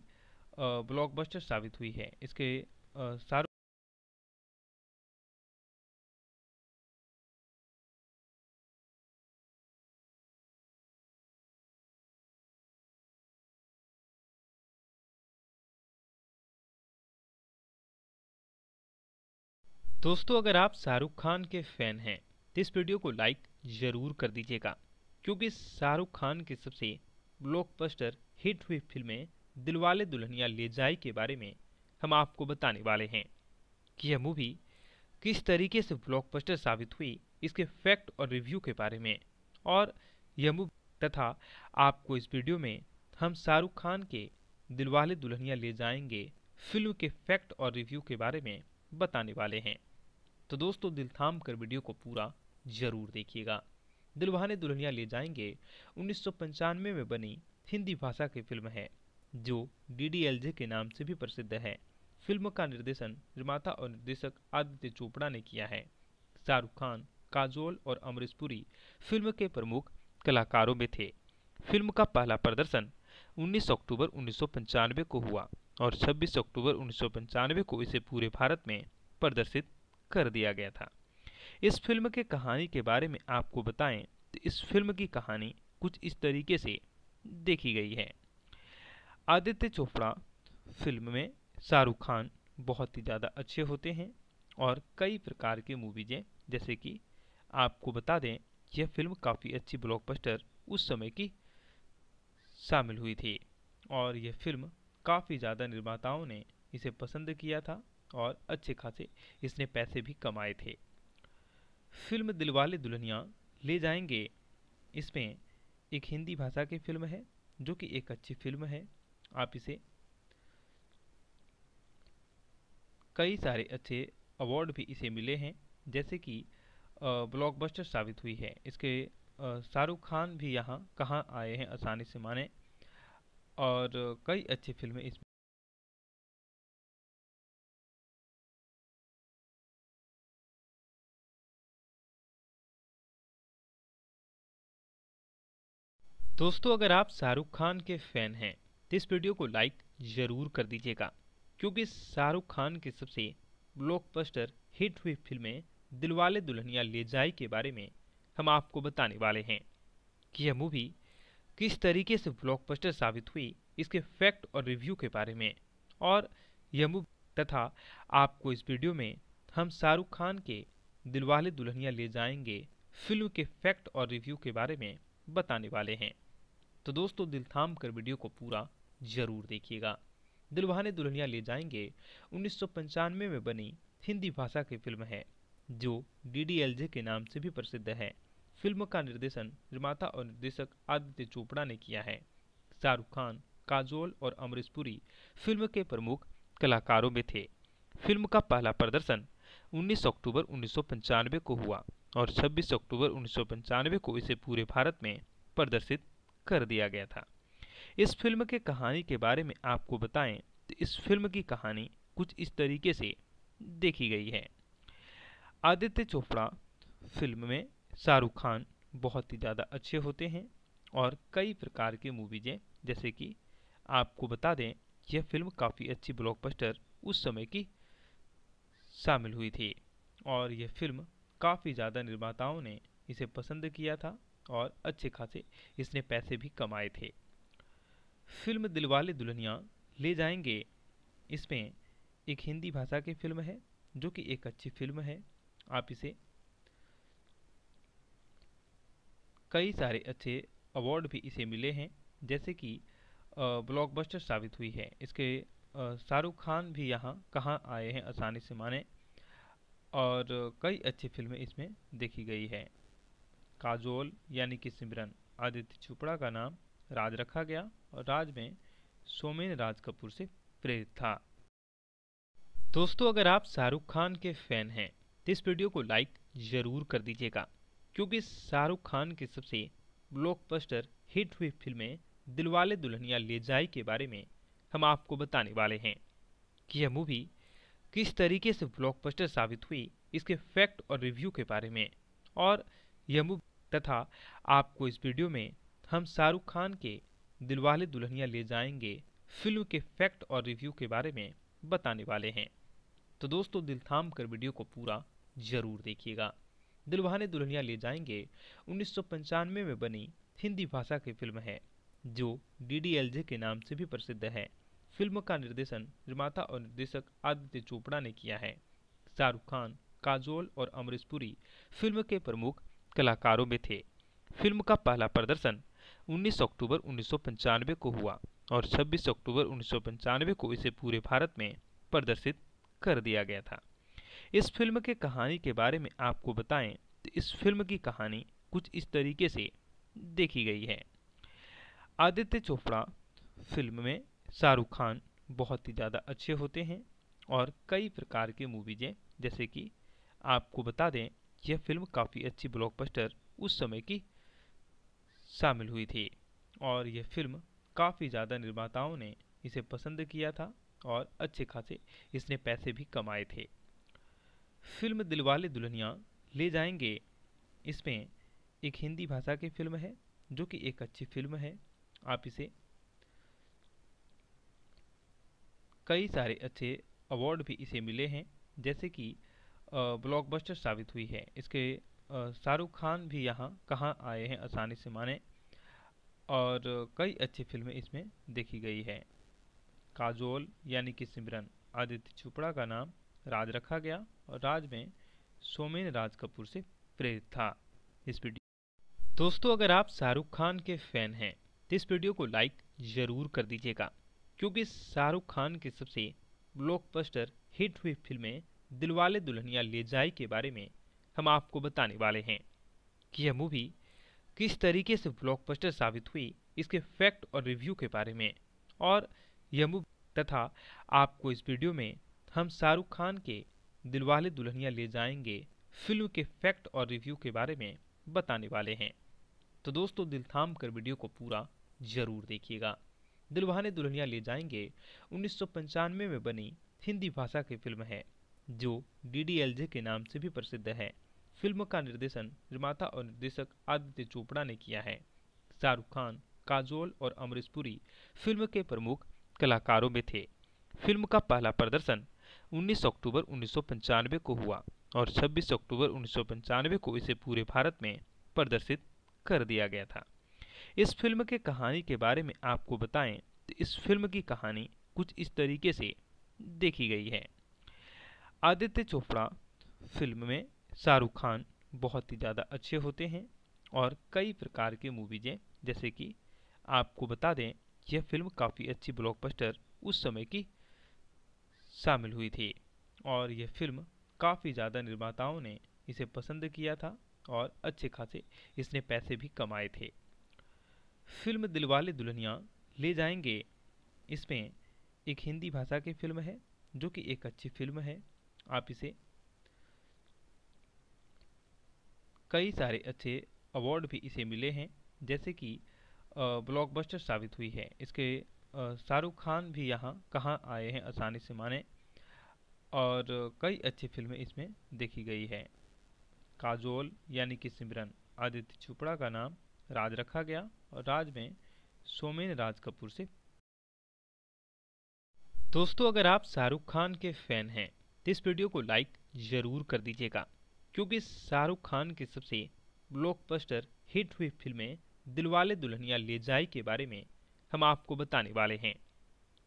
ब्लॉकबस्टर साबित हुई है इसके शाहरुख दोस्तों अगर आप शाहरुख खान के फैन हैं तो इस वीडियो को लाइक ज़रूर कर दीजिएगा क्योंकि शाहरुख खान की सबसे ब्लॉकबस्टर हिट हुई फिल्में दिलवाले दुल्हनिया ले जाए के बारे में हम आपको बताने वाले हैं कि यह मूवी किस तरीके से ब्लॉकबस्टर साबित हुई इसके फैक्ट और रिव्यू के बारे में और यह मूवी तथा आपको इस वीडियो में हम शाहरुख खान के दिलवाले दुल्हनिया ले जाएंगे फिल्म के फैक्ट और रिव्यू के बारे में बताने वाले हैं तो दोस्तों दिल थाम कर वीडियो को पूरा जरूर देखिएगा दिलवाने दुल्हनिया ले जाएंगे उन्नीस में बनी हिंदी भाषा की फिल्म है जो डी के नाम से भी प्रसिद्ध है फिल्म का निर्देशन निर्माता और निर्देशक आदित्य चोपड़ा ने किया है शाहरुख खान काजोल और अमरीश पुरी फिल्म के प्रमुख कलाकारों में थे फिल्म का पहला प्रदर्शन 19 अक्टूबर उन्नीस को हुआ और 26 अक्टूबर उन्नीस को इसे पूरे भारत में प्रदर्शित कर दिया गया था इस फिल्म के कहानी के बारे में आपको बताएं तो इस फिल्म की कहानी कुछ इस तरीके से देखी गई है आदित्य चोपड़ा फिल्म में शाहरुख खान बहुत ही ज़्यादा अच्छे होते हैं और कई प्रकार के मूवीज़ें जैसे कि आपको बता दें यह फिल्म काफ़ी अच्छी ब्लॉकबस्टर उस समय की शामिल हुई थी और यह फिल्म काफ़ी ज़्यादा निर्माताओं ने इसे पसंद किया था और अच्छे खासे इसने पैसे भी कमाए थे फिल्म दिलवाले दुल्हनिया ले जाएंगे इसमें एक हिंदी भाषा की फिल्म है जो कि एक अच्छी फिल्म है आप इसे कई सारे अच्छे अवार्ड भी इसे मिले हैं जैसे कि ब्लॉकबस्टर साबित हुई है इसके शाहरुख खान भी यहाँ कहाँ आए हैं आसानी से माने और कई अच्छी फिल्में इसमें दोस्तों अगर आप शाहरुख खान के फैन हैं तो इस वीडियो को लाइक ज़रूर कर दीजिएगा क्योंकि शाहरुख खान की सबसे ब्लॉकबस्टर हिट हुई फिल्में दिलवाले दुल्हनिया ले जाए के बारे में हम आपको बताने वाले हैं कि यह मूवी किस तरीके से ब्लॉकबस्टर साबित हुई इसके फैक्ट और रिव्यू के बारे में और यह मूवी तथा आपको इस वीडियो में हम शाहरुख खान के दिलवाले दुल्हनिया ले जाएंगे फिल्म के फैक्ट और रिव्यू के बारे में बताने वाले हैं तो दोस्तों दिल थाम कर वीडियो को पूरा जरूर देखिएगा दिलवाने दुल्हनिया ले जाएंगे उन्नीस में बनी हिंदी भाषा की फिल्म है जो डी के नाम से भी प्रसिद्ध है फिल्म का निर्देशन निर्माता और निर्देशक आदित्य चोपड़ा ने किया है शाहरुख खान काजोल और अमरीश पुरी फिल्म के प्रमुख कलाकारों में थे फिल्म का पहला प्रदर्शन 19 अक्टूबर उन्नीस को हुआ और 26 अक्टूबर उन्नीस को इसे पूरे भारत में प्रदर्शित कर दिया गया था इस फिल्म के कहानी के बारे में आपको बताएं तो इस फिल्म की कहानी कुछ इस तरीके से देखी गई है आदित्य चोपड़ा फिल्म में शाहरुख खान बहुत ही ज़्यादा अच्छे होते हैं और कई प्रकार की मूवीज़ें जैसे कि आपको बता दें यह फिल्म काफ़ी अच्छी ब्लॉकबस्टर उस समय की शामिल हुई थी और यह फिल्म काफ़ी ज़्यादा निर्माताओं ने इसे पसंद किया था और अच्छे खासे इसने पैसे भी कमाए थे फिल्म दिलवाले दुल्हनिया ले जाएंगे इसमें एक हिंदी भाषा की फिल्म है जो कि एक अच्छी फिल्म है आप इसे कई सारे अच्छे अवार्ड भी इसे मिले हैं जैसे कि ब्लॉकबस्टर साबित हुई है इसके शाहरुख खान भी यहाँ कहाँ आए हैं आसानी से माने और कई अच्छी फिल्में इसमें देखी गई है काजोल यानी कि सिमरन आदित्य चोपड़ा का नाम राज रखा गया और राज में सोमेन राज कपूर से प्रेरित था दोस्तों अगर आप शाहरुख खान के फैन हैं तो इस वीडियो को लाइक ज़रूर कर दीजिएगा क्योंकि शाहरुख खान की सबसे ब्लॉकबस्टर हिट हुई फिल्में दिलवाले दुल्हनिया ले जाए के बारे में हम आपको बताने वाले हैं कि यह मूवी किस तरीके से ब्लॉकबस्टर साबित हुई इसके फैक्ट और रिव्यू के बारे में और यह मूवी तथा आपको इस वीडियो में हम शाहरुख खान के दिलवाले दुल्हनिया ले जाएंगे फिल्म के फैक्ट और रिव्यू के बारे में बताने वाले हैं तो दोस्तों दिल थाम कर वीडियो को पूरा जरूर देखिएगा दिलवाने दुल्हनिया ले जाएंगे उन्नीस में बनी हिंदी भाषा की फिल्म है जो डी के नाम से भी प्रसिद्ध है फिल्म का निर्देशन निर्माता और निर्देशक आदित्य चोपड़ा ने किया है शाहरुख खान काजोल और अमरीश पुरी फिल्म के प्रमुख कलाकारों में थे फिल्म का पहला प्रदर्शन 19 अक्टूबर उन्नीस को हुआ और 26 अक्टूबर उन्नीस को इसे पूरे भारत में प्रदर्शित कर दिया गया था इस फिल्म के कहानी के बारे में आपको बताएं तो इस फिल्म की कहानी कुछ इस तरीके से देखी गई है आदित्य चोपड़ा फिल्म में शाहरुख खान बहुत ही ज़्यादा अच्छे होते हैं और कई प्रकार के मूवीज़ें जैसे कि आपको बता दें यह फिल्म काफ़ी अच्छी ब्लॉकबस्टर उस समय की शामिल हुई थी और यह फिल्म काफ़ी ज़्यादा निर्माताओं ने इसे पसंद किया था और अच्छे खासे इसने पैसे भी कमाए थे फिल्म दिलवाले दुल्हनिया ले जाएंगे इसमें एक हिंदी भाषा की फिल्म है जो कि एक अच्छी फिल्म है आप इसे कई सारे अच्छे अवार्ड भी इसे मिले हैं जैसे कि ब्लॉकबस्टर साबित हुई है इसके शाहरुख खान भी यहाँ कहाँ आए हैं आसानी से माने और कई अच्छी फिल्में इसमें देखी गई है काजोल यानी कि सिमरन आदित्य चोपड़ा का नाम राज रखा गया और राज में सोमेन राज कपूर से प्रेरित था इस वीडियो दोस्तों अगर आप शाहरुख खान के फैन हैं तो इस वीडियो को लाइक ज़रूर कर दीजिएगा क्योंकि शाहरुख खान के सबसे ब्लॉकबस्टर हिट हुई फिल्में दिलवाले दुल्हनिया ले जाए के बारे में हम आपको बताने वाले हैं कि यह मूवी किस तरीके से ब्लॉकबस्टर साबित हुई इसके फैक्ट और रिव्यू के बारे में और यह मूवी तथा आपको इस वीडियो में हम शाहरुख खान के दिलवाले दुल्हनिया ले जाएंगे फिल्म के फैक्ट और रिव्यू के बारे में बताने वाले हैं तो दोस्तों दिल थाम कर वीडियो को पूरा जरूर देखिएगा दिलवाने दुल्हनिया ले जाएंगे उन्नीस में बनी हिंदी भाषा की फिल्म है जो डी के नाम से भी प्रसिद्ध है फिल्म का निर्देशन निर्माता और निर्देशक आदित्य चोपड़ा ने किया है शाहरुख खान काजोल और अमरीश पुरी फिल्म के प्रमुख कलाकारों में थे फिल्म का पहला प्रदर्शन 19 अक्टूबर उन्नीस को हुआ और 26 अक्टूबर उन्नीस को इसे पूरे भारत में प्रदर्शित कर दिया गया था इस फिल्म के कहानी के बारे में आपको बताएं तो इस फिल्म की कहानी कुछ इस तरीके से देखी गई है आदित्य चोपड़ा फिल्म में शाहरुख खान बहुत ही ज़्यादा अच्छे होते हैं और कई प्रकार के मूवीज़ें जैसे कि आपको बता दें यह फिल्म काफ़ी अच्छी ब्लॉकबस्टर उस समय की शामिल हुई थी और यह फिल्म काफ़ी ज़्यादा निर्माताओं ने इसे पसंद किया था और अच्छे खासे इसने पैसे भी कमाए थे फिल्म दिलवाले दुल्हनिया ले जाएंगे इसमें एक हिंदी भाषा की फिल्म है जो कि एक अच्छी फिल्म है आप इसे कई सारे अच्छे अवार्ड भी इसे मिले हैं जैसे कि ब्लॉकबस्टर साबित हुई है इसके शाहरुख खान भी यहाँ कहाँ आए हैं आसानी से माने और कई अच्छी फिल्में इसमें देखी गई है काजोल यानी कि सिमरन आदित्य चोपड़ा का नाम राज रखा गया और राज में सोमेन राज कपूर से दोस्तों अगर आप शाहरुख खान के फैन हैं इस वीडियो को लाइक ज़रूर कर दीजिएगा क्योंकि शाहरुख खान की सबसे ब्लॉकबस्टर हिट हुई फिल्में दिलवाले दुल्हनिया ले जाए के बारे में हम आपको बताने वाले हैं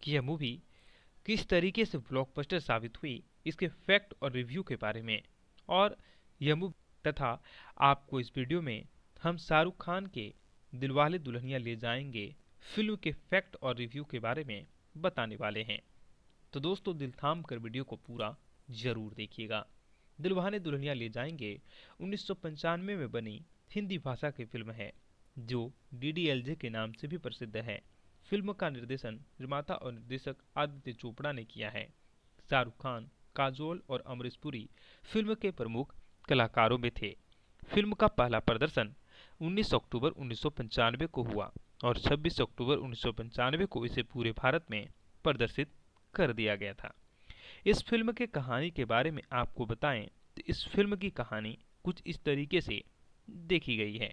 कि यह मूवी किस तरीके से ब्लॉकबस्टर साबित हुई इसके फैक्ट और रिव्यू के बारे में और यह मूवी तथा आपको इस वीडियो में हम शाहरुख खान के दिलवाले दुल्हनिया ले जाएंगे फिल्म के फैक्ट और रिव्यू के बारे में बताने वाले हैं तो दोस्तों दिल थाम कर वीडियो को पूरा जरूर देखिएगा दुल्हाने दुल्हनिया ले जाएंगे उन्नीस में बनी हिंदी भाषा की फिल्म है जो डी के नाम से भी प्रसिद्ध है फिल्म का निर्देशन निर्माता और निर्देशक आदित्य चोपड़ा ने किया है शाहरुख खान काजोल और अमरीश पुरी फिल्म के प्रमुख कलाकारों में थे फिल्म का पहला प्रदर्शन 19 अक्टूबर उन्नीस को हुआ और 26 अक्टूबर उन्नीस को इसे पूरे भारत में प्रदर्शित कर दिया गया था इस फिल्म के कहानी के बारे में आपको बताएं तो इस फिल्म की कहानी कुछ इस तरीके से देखी गई है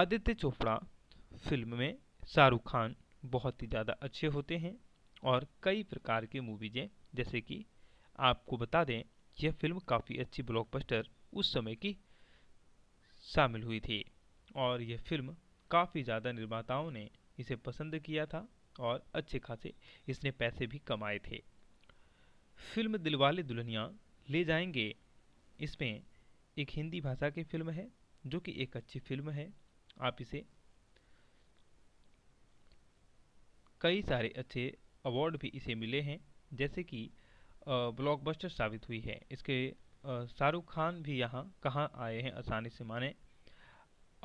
आदित्य चोपड़ा फिल्म में शाहरुख खान बहुत ही ज़्यादा अच्छे होते हैं और कई प्रकार के मूवीज़ें जैसे कि आपको बता दें यह फिल्म काफ़ी अच्छी ब्लॉकबस्टर उस समय की शामिल हुई थी और यह फिल्म काफ़ी ज़्यादा निर्माताओं ने इसे पसंद किया था और अच्छे खासे इसने पैसे भी कमाए थे फिल्म दिलवाले दुल्हनिया ले जाएंगे इसमें एक हिंदी भाषा की फिल्म है जो कि एक अच्छी फिल्म है आप इसे कई सारे अच्छे अवार्ड भी इसे मिले हैं जैसे कि ब्लॉकबस्टर साबित हुई है इसके शाहरुख खान भी यहाँ कहाँ आए हैं आसानी से माने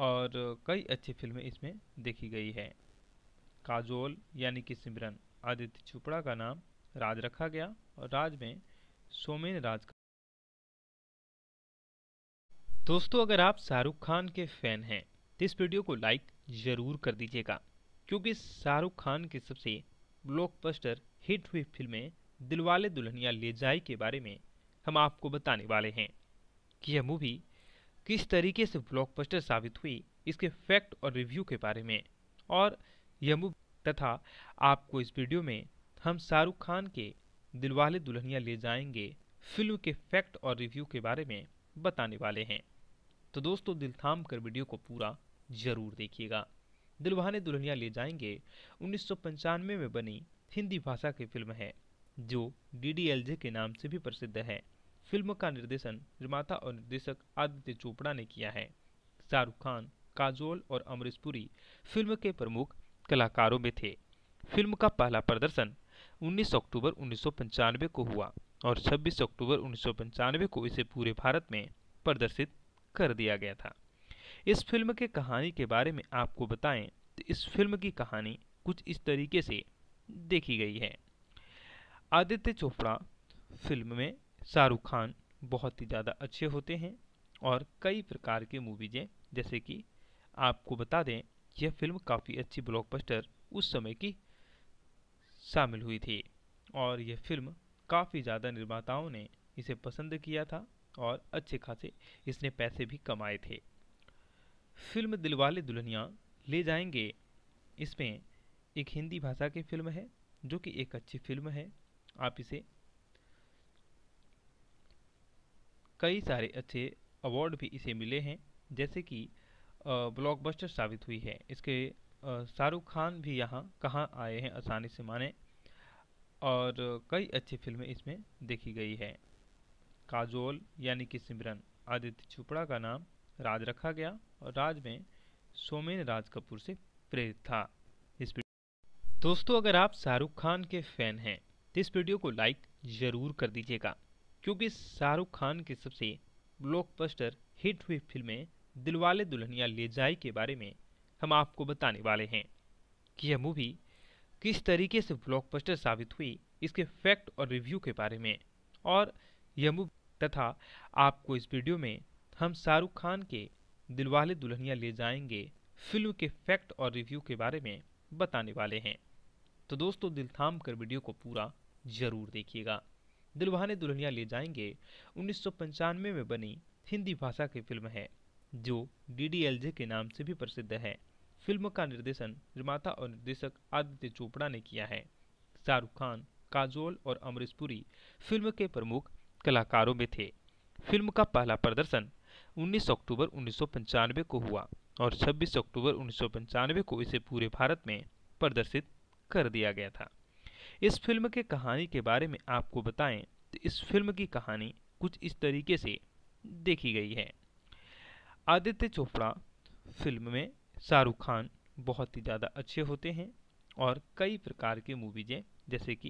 और कई अच्छी फिल्में इसमें देखी गई है काजोल यानी कि सिमरन आदित्य चोपड़ा का नाम राज रखा गया और राज में सोमेन राज का दोस्तों अगर आप शाहरुख खान के फैन हैं तो इस वीडियो को लाइक ज़रूर कर दीजिएगा क्योंकि शाहरुख खान की सबसे ब्लॉकबस्टर हिट हुई फिल्में दिलवाले दुल्हनिया ले जाए के बारे में हम आपको बताने वाले हैं कि यह मूवी किस तरीके से ब्लॉकबस्टर साबित हुई इसके फैक्ट और रिव्यू के बारे में और यह मूवी तथा आपको इस वीडियो में हम शाहरुख खान के दिलवाले दुल्हनिया ले जाएंगे फिल्म के फैक्ट और रिव्यू के बारे में बताने वाले हैं तो दोस्तों दिल थाम कर वीडियो को पूरा ज़रूर देखिएगा दिलवाने दुल्हनिया ले जाएंगे उन्नीस में बनी हिंदी भाषा की फिल्म है जो डी के नाम से भी प्रसिद्ध है फिल्म का निर्देशन निर्माता और निर्देशक आदित्य चोपड़ा ने किया है शाहरुख खान काजोल और अमरीश पुरी फिल्म के प्रमुख कलाकारों में थे फिल्म का पहला प्रदर्शन 19 अक्टूबर उन्नीस को हुआ और 26 अक्टूबर उन्नीस को इसे पूरे भारत में प्रदर्शित कर दिया गया था इस फिल्म के कहानी के बारे में आपको बताएं तो इस फिल्म की कहानी कुछ इस तरीके से देखी गई है आदित्य चोपड़ा फिल्म में शाहरुख खान बहुत ही ज़्यादा अच्छे होते हैं और कई प्रकार के मूवीज़ें जैसे कि आपको बता दें यह फिल्म काफ़ी अच्छी ब्लॉकबस्टर उस समय की शामिल हुई थी और यह फिल्म काफ़ी ज़्यादा निर्माताओं ने इसे पसंद किया था और अच्छे खासे इसने पैसे भी कमाए थे फिल्म दिलवाले दुल्हनिया ले जाएंगे इसमें एक हिंदी भाषा की फिल्म है जो कि एक अच्छी फिल्म है आप इसे कई सारे अच्छे अवार्ड भी इसे मिले हैं जैसे कि ब्लॉकबस्टर साबित हुई है इसके शाहरुख खान भी यहाँ कहाँ आए हैं आसानी से माने और कई अच्छी फिल्में इसमें देखी गई है काजोल यानी कि सिमरन आदित्य चोपड़ा का नाम राज रखा गया और राज में सोमेन राज कपूर से प्रेरित था इस दोस्तों अगर आप शाहरुख खान के फैन हैं तो इस वीडियो को लाइक ज़रूर कर दीजिएगा क्योंकि शाहरुख खान की सबसे ब्लॉकबस्टर हिट हुई फिल्में दिलवाले दुल्हनिया ले जाए के बारे में हम आपको बताने वाले हैं कि यह मूवी किस तरीके से ब्लॉकबस्टर साबित हुई इसके फैक्ट और रिव्यू के बारे में और यह मूवी तथा आपको इस वीडियो में हम शाहरुख खान के दिलवाले दुल्हनिया ले जाएंगे फिल्म के फैक्ट और रिव्यू के बारे में बताने वाले हैं तो दोस्तों दिल थाम कर वीडियो को पूरा जरूर देखिएगा दिलवाने दुल्हनिया ले जाएंगे उन्नीस में बनी हिंदी भाषा की फिल्म है जो डी के नाम से भी प्रसिद्ध है फिल्म का निर्देशन निर्माता और निर्देशक आदित्य चोपड़ा ने किया है शाहरुख खान काजोल और अमरीश पुरी फिल्म के प्रमुख कलाकारों में थे फिल्म का पहला प्रदर्शन 19 अक्टूबर उन्नीस को हुआ और 26 अक्टूबर उन्नीस को इसे पूरे भारत में प्रदर्शित कर दिया गया था इस फिल्म के कहानी के बारे में आपको बताएं तो इस फिल्म की कहानी कुछ इस तरीके से देखी गई है आदित्य चोपड़ा फिल्म में शाहरुख खान बहुत ही ज़्यादा अच्छे होते हैं और कई प्रकार के मूवीज़ें जैसे कि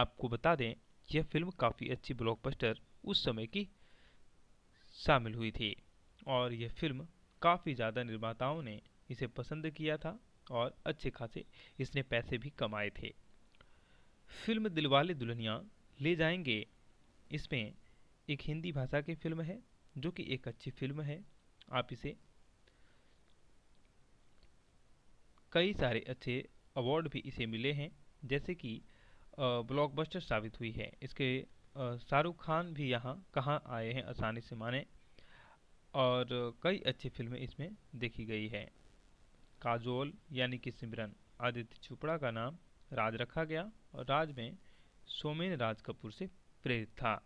आपको बता दें यह फिल्म काफ़ी अच्छी ब्लॉकबस्टर उस समय की शामिल हुई थी और यह फिल्म काफ़ी ज़्यादा निर्माताओं ने इसे पसंद किया था और अच्छे खासे इसने पैसे भी कमाए थे फिल्म दिलवाले दुल्हनिया ले जाएंगे इसमें एक हिंदी भाषा की फिल्म है जो कि एक अच्छी फिल्म है आप इसे कई सारे अच्छे अवार्ड भी इसे मिले हैं जैसे कि ब्लॉकबस्टर साबित हुई है इसके शाहरुख खान भी यहाँ कहाँ आए हैं आसानी से माने और कई अच्छी फिल्में इसमें देखी गई है काजोल यानी कि सिमरन आदित्य चोपड़ा का नाम राज रखा गया और राज में सोमेन राज कपूर से प्रेरित था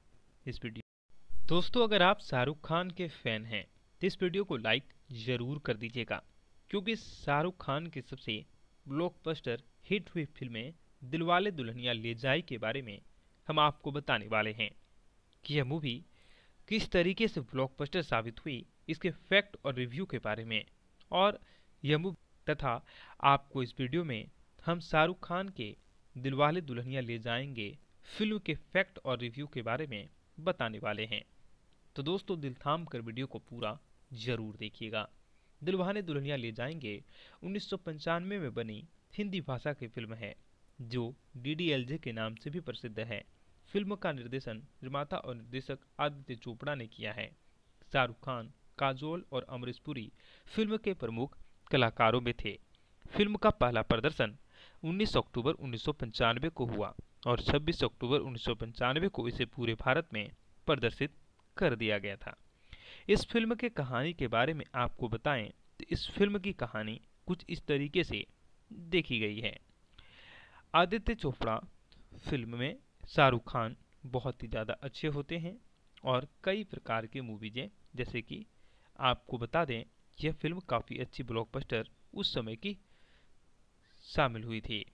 इस वीडियो दोस्तों अगर आप शाहरुख खान के फैन हैं तो इस वीडियो को लाइक ज़रूर कर दीजिएगा क्योंकि शाहरुख खान की सबसे ब्लॉकबस्टर हिट हुई फिल्में दिलवाले दुल्हनिया ले जाए के बारे में हम आपको बताने वाले हैं कि यह मूवी किस तरीके से ब्लॉकबस्टर साबित हुई इसके फैक्ट और रिव्यू के बारे में और यह मूवी तथा आपको इस वीडियो में हम शाहरुख खान के दिलवाले दुल्हनिया ले जाएंगे फिल्म के फैक्ट और रिव्यू के बारे में बताने वाले हैं तो दोस्तों दिल थाम कर वीडियो को पूरा ज़रूर देखिएगा दिलवाने दुल्हनिया ले जाएंगे उन्नीस में बनी हिंदी भाषा की फिल्म है जो डी के नाम से भी प्रसिद्ध है फिल्म का निर्देशन निर्माता और निर्देशक आदित्य चोपड़ा ने किया है शाहरुख खान काजोल और अमरीश पुरी फिल्म के प्रमुख कलाकारों में थे फिल्म का पहला प्रदर्शन 19 अक्टूबर उन्नीस को हुआ और 26 अक्टूबर उन्नीस को इसे पूरे भारत में प्रदर्शित कर दिया गया था इस फिल्म के कहानी के बारे में आपको बताएं तो इस फिल्म की कहानी कुछ इस तरीके से देखी गई है आदित्य चोपड़ा फिल्म में शाहरुख खान बहुत ही ज़्यादा अच्छे होते हैं और कई प्रकार के मूवीज़ें जैसे कि आपको बता दें यह फिल्म काफ़ी अच्छी ब्लॉकबस्टर उस समय की शामिल हुई थी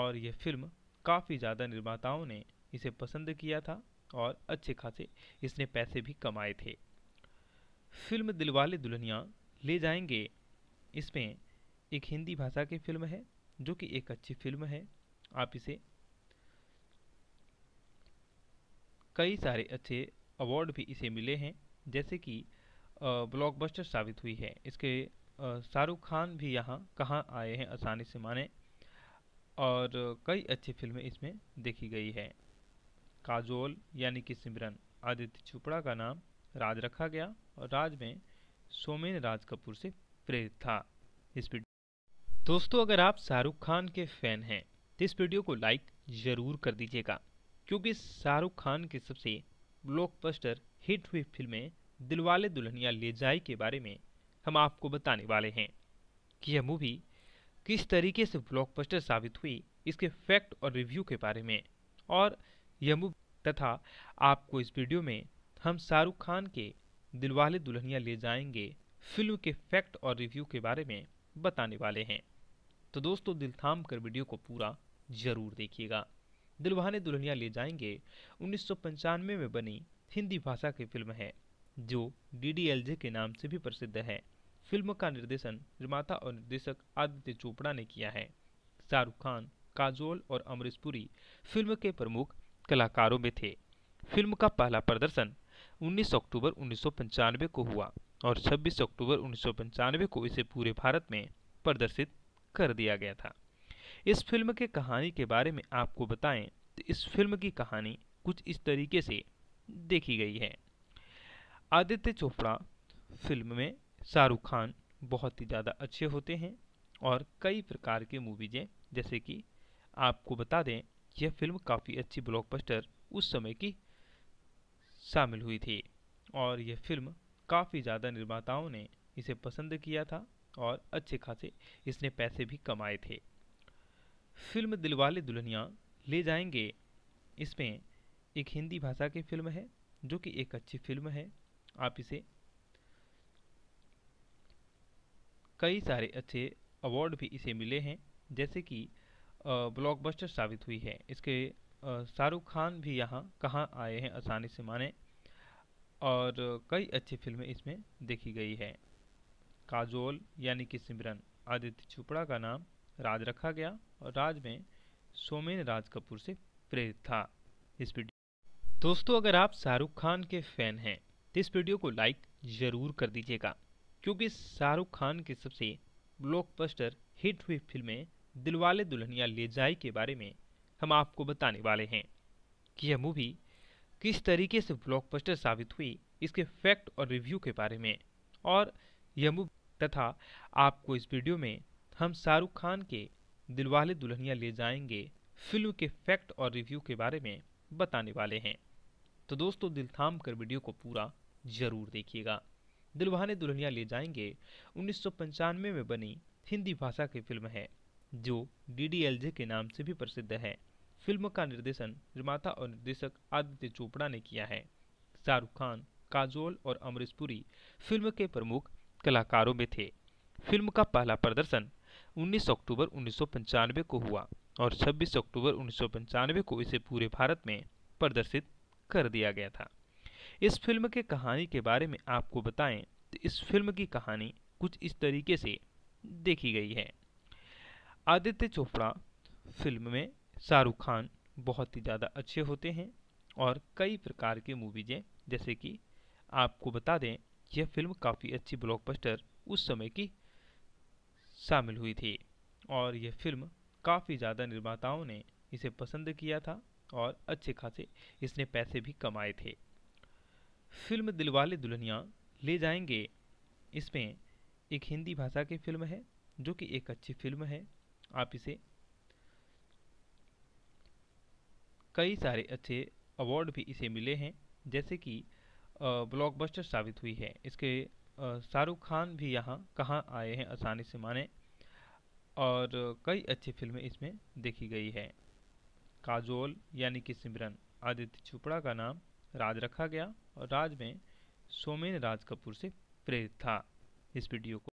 और यह फिल्म काफ़ी ज़्यादा निर्माताओं ने इसे पसंद किया था और अच्छे खासे इसने पैसे भी कमाए थे फिल्म दिलवाले दुल्हनिया ले जाएंगे इसमें एक हिंदी भाषा की फिल्म है जो कि एक अच्छी फिल्म है आप इसे कई सारे अच्छे अवार्ड भी इसे मिले हैं जैसे कि ब्लॉकबस्टर साबित हुई है इसके शाहरुख खान भी यहाँ कहाँ आए हैं आसानी से माने और कई अच्छी फिल्में इसमें देखी गई है काजोल यानी कि सिमरन आदित्य चोपड़ा का नाम राज रखा गया राज में सोमेन राज कपूर से प्रेरित था इस वीडियो दोस्तों अगर आप शाहरुख खान के फैन हैं तो इस वीडियो को लाइक ज़रूर कर दीजिएगा क्योंकि शाहरुख खान की सबसे ब्लॉकबस्टर हिट हुई फिल्में दिलवाले दुल्हनिया ले जाए के बारे में हम आपको बताने वाले हैं कि यह मूवी किस तरीके से ब्लॉकबस्टर साबित हुई इसके फैक्ट और रिव्यू के बारे में और यह मूवी तथा आपको इस वीडियो में हम शाहरुख खान के दिलवाले दुल्हनिया ले जाएंगे फिल्म के फैक्ट और रिव्यू के बारे में बताने वाले हैं तो दोस्तों दिल थाम कर वीडियो को पूरा जरूर देखिएगा दिलवाने दुल्हनिया ले जाएंगे उन्नीस में बनी हिंदी भाषा की फिल्म है जो डी के नाम से भी प्रसिद्ध है फिल्म का निर्देशन निर्माता और निर्देशक आदित्य चोपड़ा ने किया है शाहरुख खान काजोल और अमरीश पुरी फिल्म के प्रमुख कलाकारों में थे फिल्म का पहला प्रदर्शन 19 अक्टूबर उन्नीस को हुआ और 26 अक्टूबर उन्नीस को इसे पूरे भारत में प्रदर्शित कर दिया गया था इस फिल्म के कहानी के बारे में आपको बताएं तो इस फिल्म की कहानी कुछ इस तरीके से देखी गई है आदित्य चोपड़ा फिल्म में शाहरुख खान बहुत ही ज़्यादा अच्छे होते हैं और कई प्रकार के मूवीज़ें जैसे कि आपको बता दें यह फिल्म काफ़ी अच्छी ब्लॉकबस्टर उस समय की शामिल हुई थी और यह फिल्म काफ़ी ज़्यादा निर्माताओं ने इसे पसंद किया था और अच्छे खासे इसने पैसे भी कमाए थे फिल्म दिलवाले दुल्हनिया ले जाएंगे इसमें एक हिंदी भाषा की फिल्म है जो कि एक अच्छी फिल्म है आप इसे कई सारे अच्छे अवार्ड भी इसे मिले हैं जैसे कि ब्लॉकबस्टर साबित हुई है इसके शाहरुख खान भी यहाँ कहाँ आए हैं आसानी से माने और कई अच्छी फिल्में इसमें देखी गई है काजोल यानी कि सिमरन आदित्य चोपड़ा का नाम राज रखा गया और राज में सोमेन राज कपूर से प्रेरित था इस वीडियो दोस्तों अगर आप शाहरुख खान के फैन हैं तो इस वीडियो को लाइक ज़रूर कर दीजिएगा क्योंकि शाहरुख खान की सबसे ब्लॉकबस्टर हिट हुई फिल्में दिलवाले दुल्हनिया ले जाए के बारे में हम आपको बताने वाले हैं कि यह मूवी किस तरीके से ब्लॉकबस्टर साबित हुई इसके फैक्ट और रिव्यू के बारे में और यह मूवी तथा आपको इस वीडियो में हम शाहरुख खान के दिलवाले दुल्हनिया ले जाएंगे फिल्म के फैक्ट और रिव्यू के बारे में बताने वाले हैं तो दोस्तों दिल थाम कर वीडियो को पूरा जरूर देखिएगा दिलवाने दुल्हनिया ले जाएंगे उन्नीस में बनी हिंदी भाषा की फिल्म है जो डी के नाम से भी प्रसिद्ध है फिल्म का निर्देशन निर्माता और निर्देशक आदित्य चोपड़ा ने किया है शाहरुख खान काजोल और अमरीश पुरी फिल्म के प्रमुख कलाकारों में थे फिल्म का पहला प्रदर्शन 19 अक्टूबर उन्नीस को हुआ और 26 अक्टूबर उन्नीस को इसे पूरे भारत में प्रदर्शित कर दिया गया था इस फिल्म के कहानी के बारे में आपको बताएं तो इस फिल्म की कहानी कुछ इस तरीके से देखी गई है आदित्य चोपड़ा फिल्म में शाहरुख खान बहुत ही ज़्यादा अच्छे होते हैं और कई प्रकार के मूवीज़ें जैसे कि आपको बता दें यह फिल्म काफ़ी अच्छी ब्लॉकबस्टर उस समय की शामिल हुई थी और यह फिल्म काफ़ी ज़्यादा निर्माताओं ने इसे पसंद किया था और अच्छे खासे इसने पैसे भी कमाए थे फिल्म दिलवाले दुल्हनिया ले जाएंगे इसमें एक हिंदी भाषा की फिल्म है जो कि एक अच्छी फिल्म है आप इसे कई सारे अच्छे अवार्ड भी इसे मिले हैं जैसे कि ब्लॉकबस्टर साबित हुई है इसके शाहरुख खान भी यहाँ कहाँ आए हैं आसानी से माने और कई अच्छी फिल्में इसमें देखी गई है काजोल यानी कि सिमरन आदित्य चोपड़ा का नाम राज रखा गया और राज में सोमेन राज कपूर से प्रेरित था इस वीडियो को